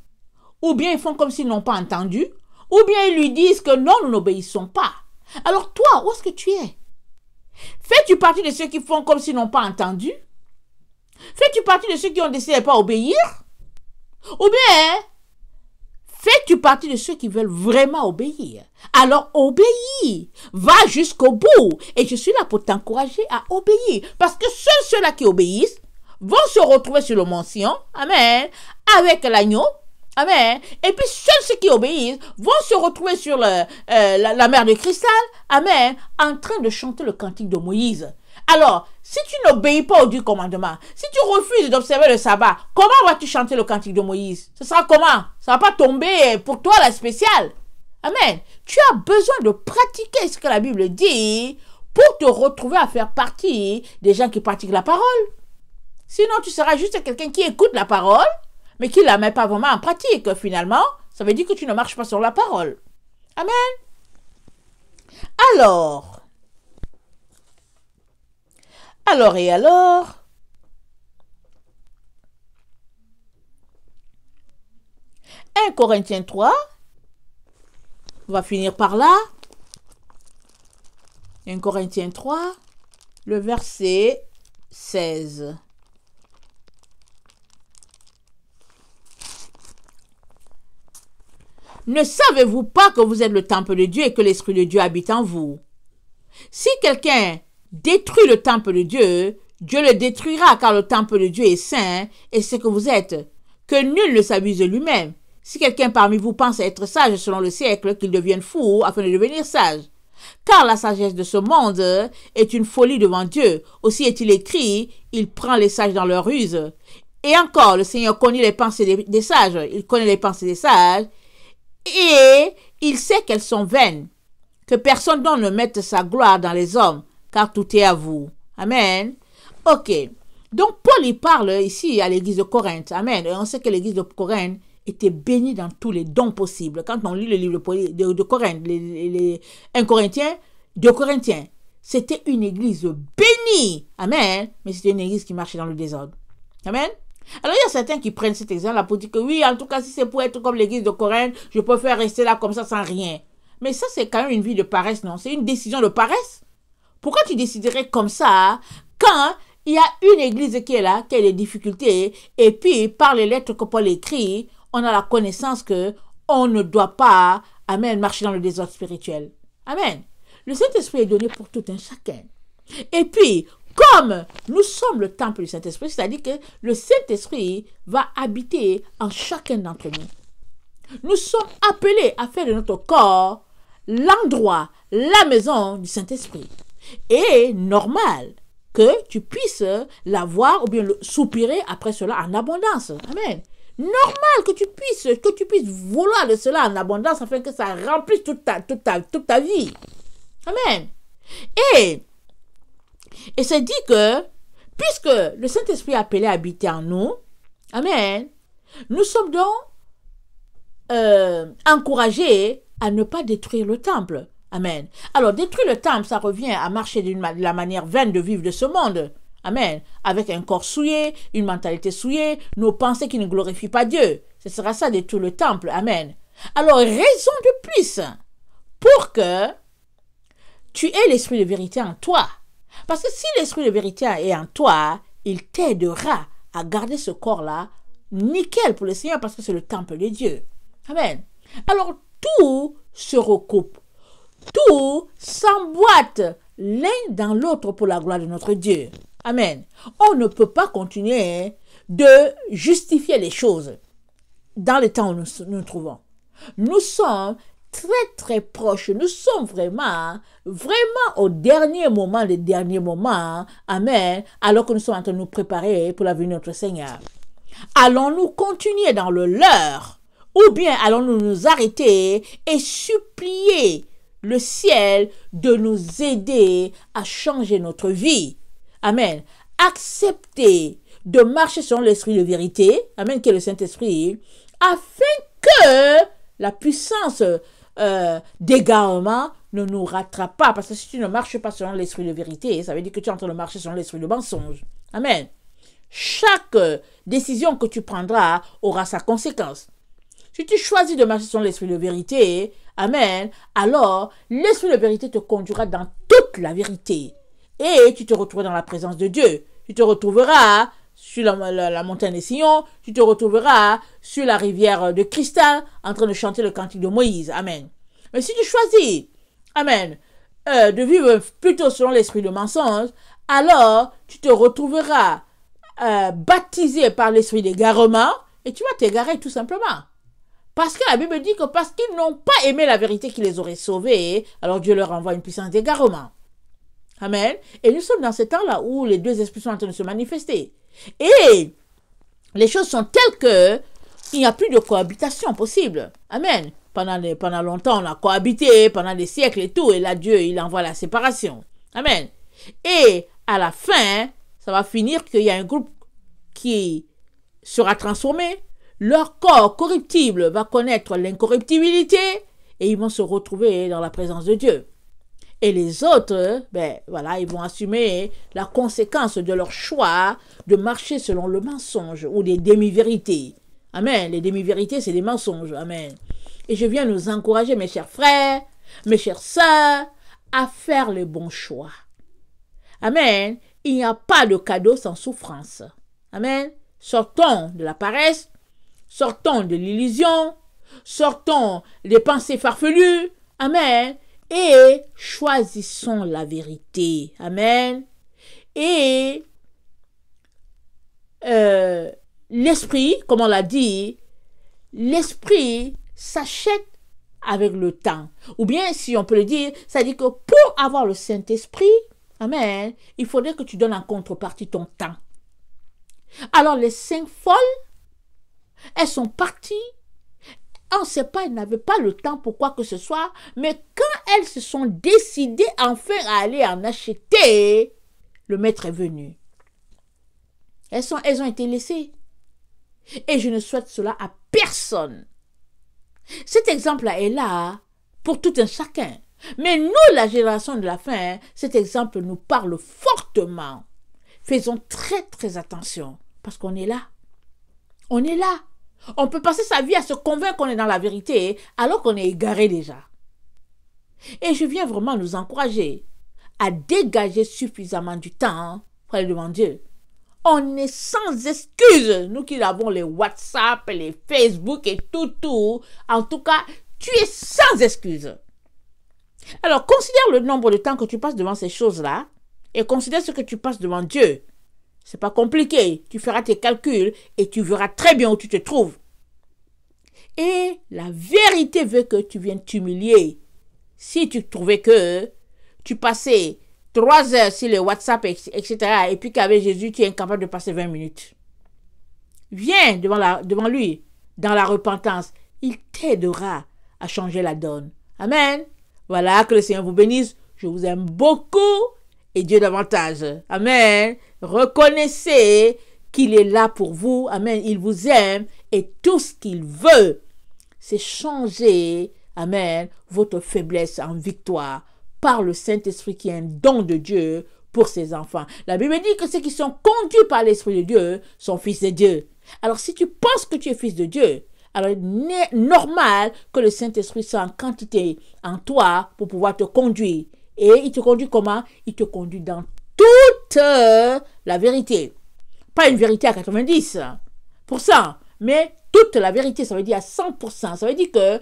Ou bien ils font comme s'ils n'ont pas entendu Ou bien ils lui disent que non, nous n'obéissons pas Alors toi, où est-ce que tu es Fais-tu partie de ceux qui font comme s'ils n'ont pas entendu Fais-tu partie de ceux qui ont décidé de ne pas obéir Ou bien, fais-tu partie de ceux qui veulent vraiment obéir Alors obéis, va jusqu'au bout. Et je suis là pour t'encourager à obéir. Parce que seuls ceux-là qui obéissent vont se retrouver sur le mont Amen, avec l'agneau Amen. Ah, et puis seuls ceux qui obéissent vont se retrouver sur euh, la, mer de cristal, Amen, ah, en train de chanter le cantique de Moïse. Alors, si tu n'obéis pas au du commandement, si tu refuses d'observer le sabbat, comment vas-tu chanter le cantique de Moïse Ce sera comment Ça va pas tomber pour toi la spéciale. Amen. Ah, tu as besoin de pratiquer ce que la Bible dit pour te retrouver à faire partie des gens qui pratiquent la parole. Sinon, tu seras juste quelqu'un qui écoute la parole, mais qui ne la met pas vraiment en pratique finalement, ça veut dire que tu ne marches pas sur la parole. Amen. Alors, alors et alors, « 1 Corinthiens 3. On va finir par là. 1 Corinthiens 3, le verset 16. Ne savez-vous pas que vous êtes le temple de Dieu et que l'Esprit de Dieu habite en vous Si quelqu'un détruit le temple de Dieu, Dieu le détruira car le temple de Dieu est saint et c'est que vous êtes. Que nul ne s'abuse de lui-même. Si quelqu'un parmi vous pense être sage selon le siècle, qu'il devienne fou afin de devenir sage. Car la sagesse de ce monde est une folie devant Dieu. Aussi est-il écrit, il prend les sages dans leur ruse. Et encore, le Seigneur connaît les pensées des sages. Il connaît les pensées des sages et il sait qu'elles sont vaines. Que personne d'autre ne mette sa gloire dans les hommes, car tout est à vous. Amen. Ok. Donc Paul il parle ici à l'église de Corinthe. Amen. Et on sait que l'église de Corinthe était bénie dans tous les dons possibles. Quand on lit le livre de, Corinthe, les, les, 1 Corinthiens, Corinthiens, c'était une église bénie. Amen. Mais c'était une église qui marchait dans le désordre. Amen. Alors il y a certains qui prennent cet exemple-là pour dire que oui, en tout cas, si c'est pour être comme l'église de Corinthe, je préfère rester là comme ça sans rien. Mais ça, c'est quand même une vie de paresse, non C'est une décision de paresse. Pourquoi tu déciderais comme ça hein, quand il y a une église qui est là, qui a des difficultés, et puis par les lettres que Paul écrit, on a la connaissance que on ne doit pas, amen, marcher dans le désordre spirituel. Amen. Le Saint-Esprit est donné pour tout un chacun. Et puis, comme nous sommes le temple du Saint-Esprit, c'est-à-dire que le Saint-Esprit va habiter en chacun d'entre nous. Nous sommes appelés à faire de notre corps l'endroit, la maison du Saint-Esprit. Et normal que tu puisses l'avoir ou bien le soupirer après cela en abondance. Amen. Normal que tu puisses, que tu puisses vouloir de cela en abondance afin que ça remplisse toute ta, toute ta, toute ta vie. Amen. Et et c'est dit que, puisque le Saint-Esprit a appelé à habiter en nous, Amen, nous sommes donc euh, encouragés à ne pas détruire le temple. Amen. Alors, détruire le temple, ça revient à marcher de la manière vaine de vivre de ce monde. Amen. Avec un corps souillé, une mentalité souillée, nos pensées qui ne glorifient pas Dieu. Ce sera ça détruire le temple. Amen. Alors, raison de plus pour que tu aies l'esprit de vérité en toi. Parce que si l'esprit de vérité est en toi, il t'aidera à garder ce corps-là nickel pour le Seigneur parce que c'est le temple de Dieu. Amen. Alors tout se recoupe. Tout s'emboîte l'un dans l'autre pour la gloire de notre Dieu. Amen. On ne peut pas continuer de justifier les choses dans le temps où nous nous trouvons. Nous sommes très très proche. Nous sommes vraiment, hein, vraiment au dernier moment, le dernier moment. Hein. Amen. Alors que nous sommes en train de nous préparer pour la venue de notre Seigneur. Allons-nous continuer dans le leur ou bien allons-nous nous arrêter et supplier le ciel de nous aider à changer notre vie Amen. Accepter de marcher sur l'esprit de vérité, Amen, qui est le Saint-Esprit, afin que la puissance euh, d'égarement ne nous rattrape pas. Parce que si tu ne marches pas selon l'esprit de vérité, ça veut dire que tu es en train de marcher selon l'esprit de mensonge. Amen. Chaque euh, décision que tu prendras aura sa conséquence. Si tu choisis de marcher selon l'esprit de vérité, Amen, alors l'esprit de vérité te conduira dans toute la vérité. Et tu te retrouveras dans la présence de Dieu. Tu te retrouveras sur la, montagne des Sillons, tu te retrouveras sur la rivière de cristal en train de chanter le cantique de Moïse. Amen. Mais si tu choisis, Amen, euh, de vivre plutôt selon l'esprit de mensonge, alors tu te retrouveras euh, baptisé par l'esprit d'égarement et tu vas t'égarer tout simplement. Parce que la Bible dit que parce qu'ils n'ont pas aimé la vérité qui les aurait sauvés, alors Dieu leur envoie une puissance d'égarement. Amen. Et nous sommes dans ce temps-là où les deux esprits sont en train de se manifester. Et les choses sont telles que il n'y a plus de cohabitation possible. Amen. Pendant, pendant longtemps, on a cohabité, pendant des siècles et tout, et là, Dieu, il envoie la séparation. Amen. Et à la fin, ça va finir qu'il y a un groupe qui sera transformé. Leur corps corruptible va connaître l'incorruptibilité et ils vont se retrouver dans la présence de Dieu. Et les autres, ben voilà, ils vont assumer la conséquence de leur choix de marcher selon le mensonge ou les demi-vérités. Amen. Les demi-vérités, c'est des mensonges. Amen. Et je viens nous encourager, mes chers frères, mes chères sœurs, à faire le bon choix. Amen. Il n'y a pas de cadeau sans souffrance. Amen. Sortons de la paresse, sortons de l'illusion, sortons des pensées farfelues. Amen et choisissons la vérité. Amen. Et euh, l'esprit, comme on l'a dit, l'esprit s'achète avec le temps. Ou bien, si on peut le dire, ça dit que pour avoir le Saint-Esprit, Amen, il faudrait que tu donnes en contrepartie ton temps. Alors, les cinq folles, elles sont parties on ne sait pas, elles n'avaient pas le temps pour quoi que ce soit, mais quand elles se sont décidées enfin à aller en acheter, le maître est venu. Elles, sont, elles ont été laissées. Et je ne souhaite cela à personne. Cet exemple-là est là pour tout un chacun. Mais nous, la génération de la fin, cet exemple nous parle fortement. Faisons très très attention parce qu'on est là. On est là. On peut passer sa vie à se convaincre qu'on est dans la vérité alors qu'on est égaré déjà. Et je viens vraiment nous encourager à dégager suffisamment du temps hein, pour aller devant Dieu. On est sans excuse, nous qui avons les WhatsApp, les Facebook et tout, tout. En tout cas, tu es sans excuse. Alors, considère le nombre de temps que tu passes devant ces choses-là et considère ce que tu passes devant Dieu. C'est pas compliqué. Tu feras tes calculs et tu verras très bien où tu te trouves. Et la vérité veut que tu viennes t'humilier. Si tu trouvais que tu passais trois heures sur le WhatsApp, etc., et puis qu'avec Jésus, tu es incapable de passer 20 minutes. Viens devant, la, devant lui, dans la repentance. Il t'aidera à changer la donne. Amen. Voilà, que le Seigneur vous bénisse. Je vous aime beaucoup et Dieu davantage. Amen. Reconnaissez qu'il est là pour vous. Amen. Il vous aime et tout ce qu'il veut, c'est changer, Amen, votre faiblesse en victoire par le Saint-Esprit qui est un don de Dieu pour ses enfants. La Bible dit que ceux qui sont conduits par l'Esprit de Dieu sont fils de Dieu. Alors si tu penses que tu es fils de Dieu, alors il est normal que le Saint-Esprit soit en quantité en toi pour pouvoir te conduire. Et il te conduit comment Il te conduit dans toute la vérité. Pas une vérité à 90 pour mais toute la vérité, ça veut dire à 100%. Ça veut dire que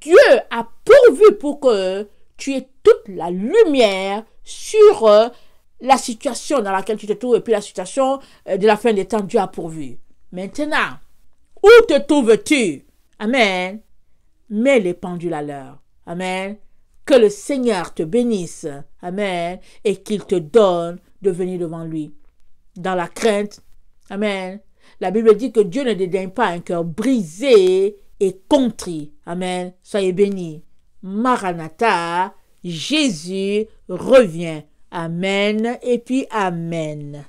Dieu a pourvu pour que tu aies toute la lumière sur euh, la situation dans laquelle tu te trouves et puis la situation euh, de la fin des temps, Dieu a pourvu. Maintenant, où te trouves-tu Amen. Mets les pendules à l'heure. Amen. Que le Seigneur te bénisse. Amen. Et qu'il te donne de venir devant lui dans la crainte. Amen. La Bible dit que Dieu ne dédaigne pas un cœur brisé et contrit. Amen. Soyez bénis. Maranatha, Jésus revient. Amen et puis Amen.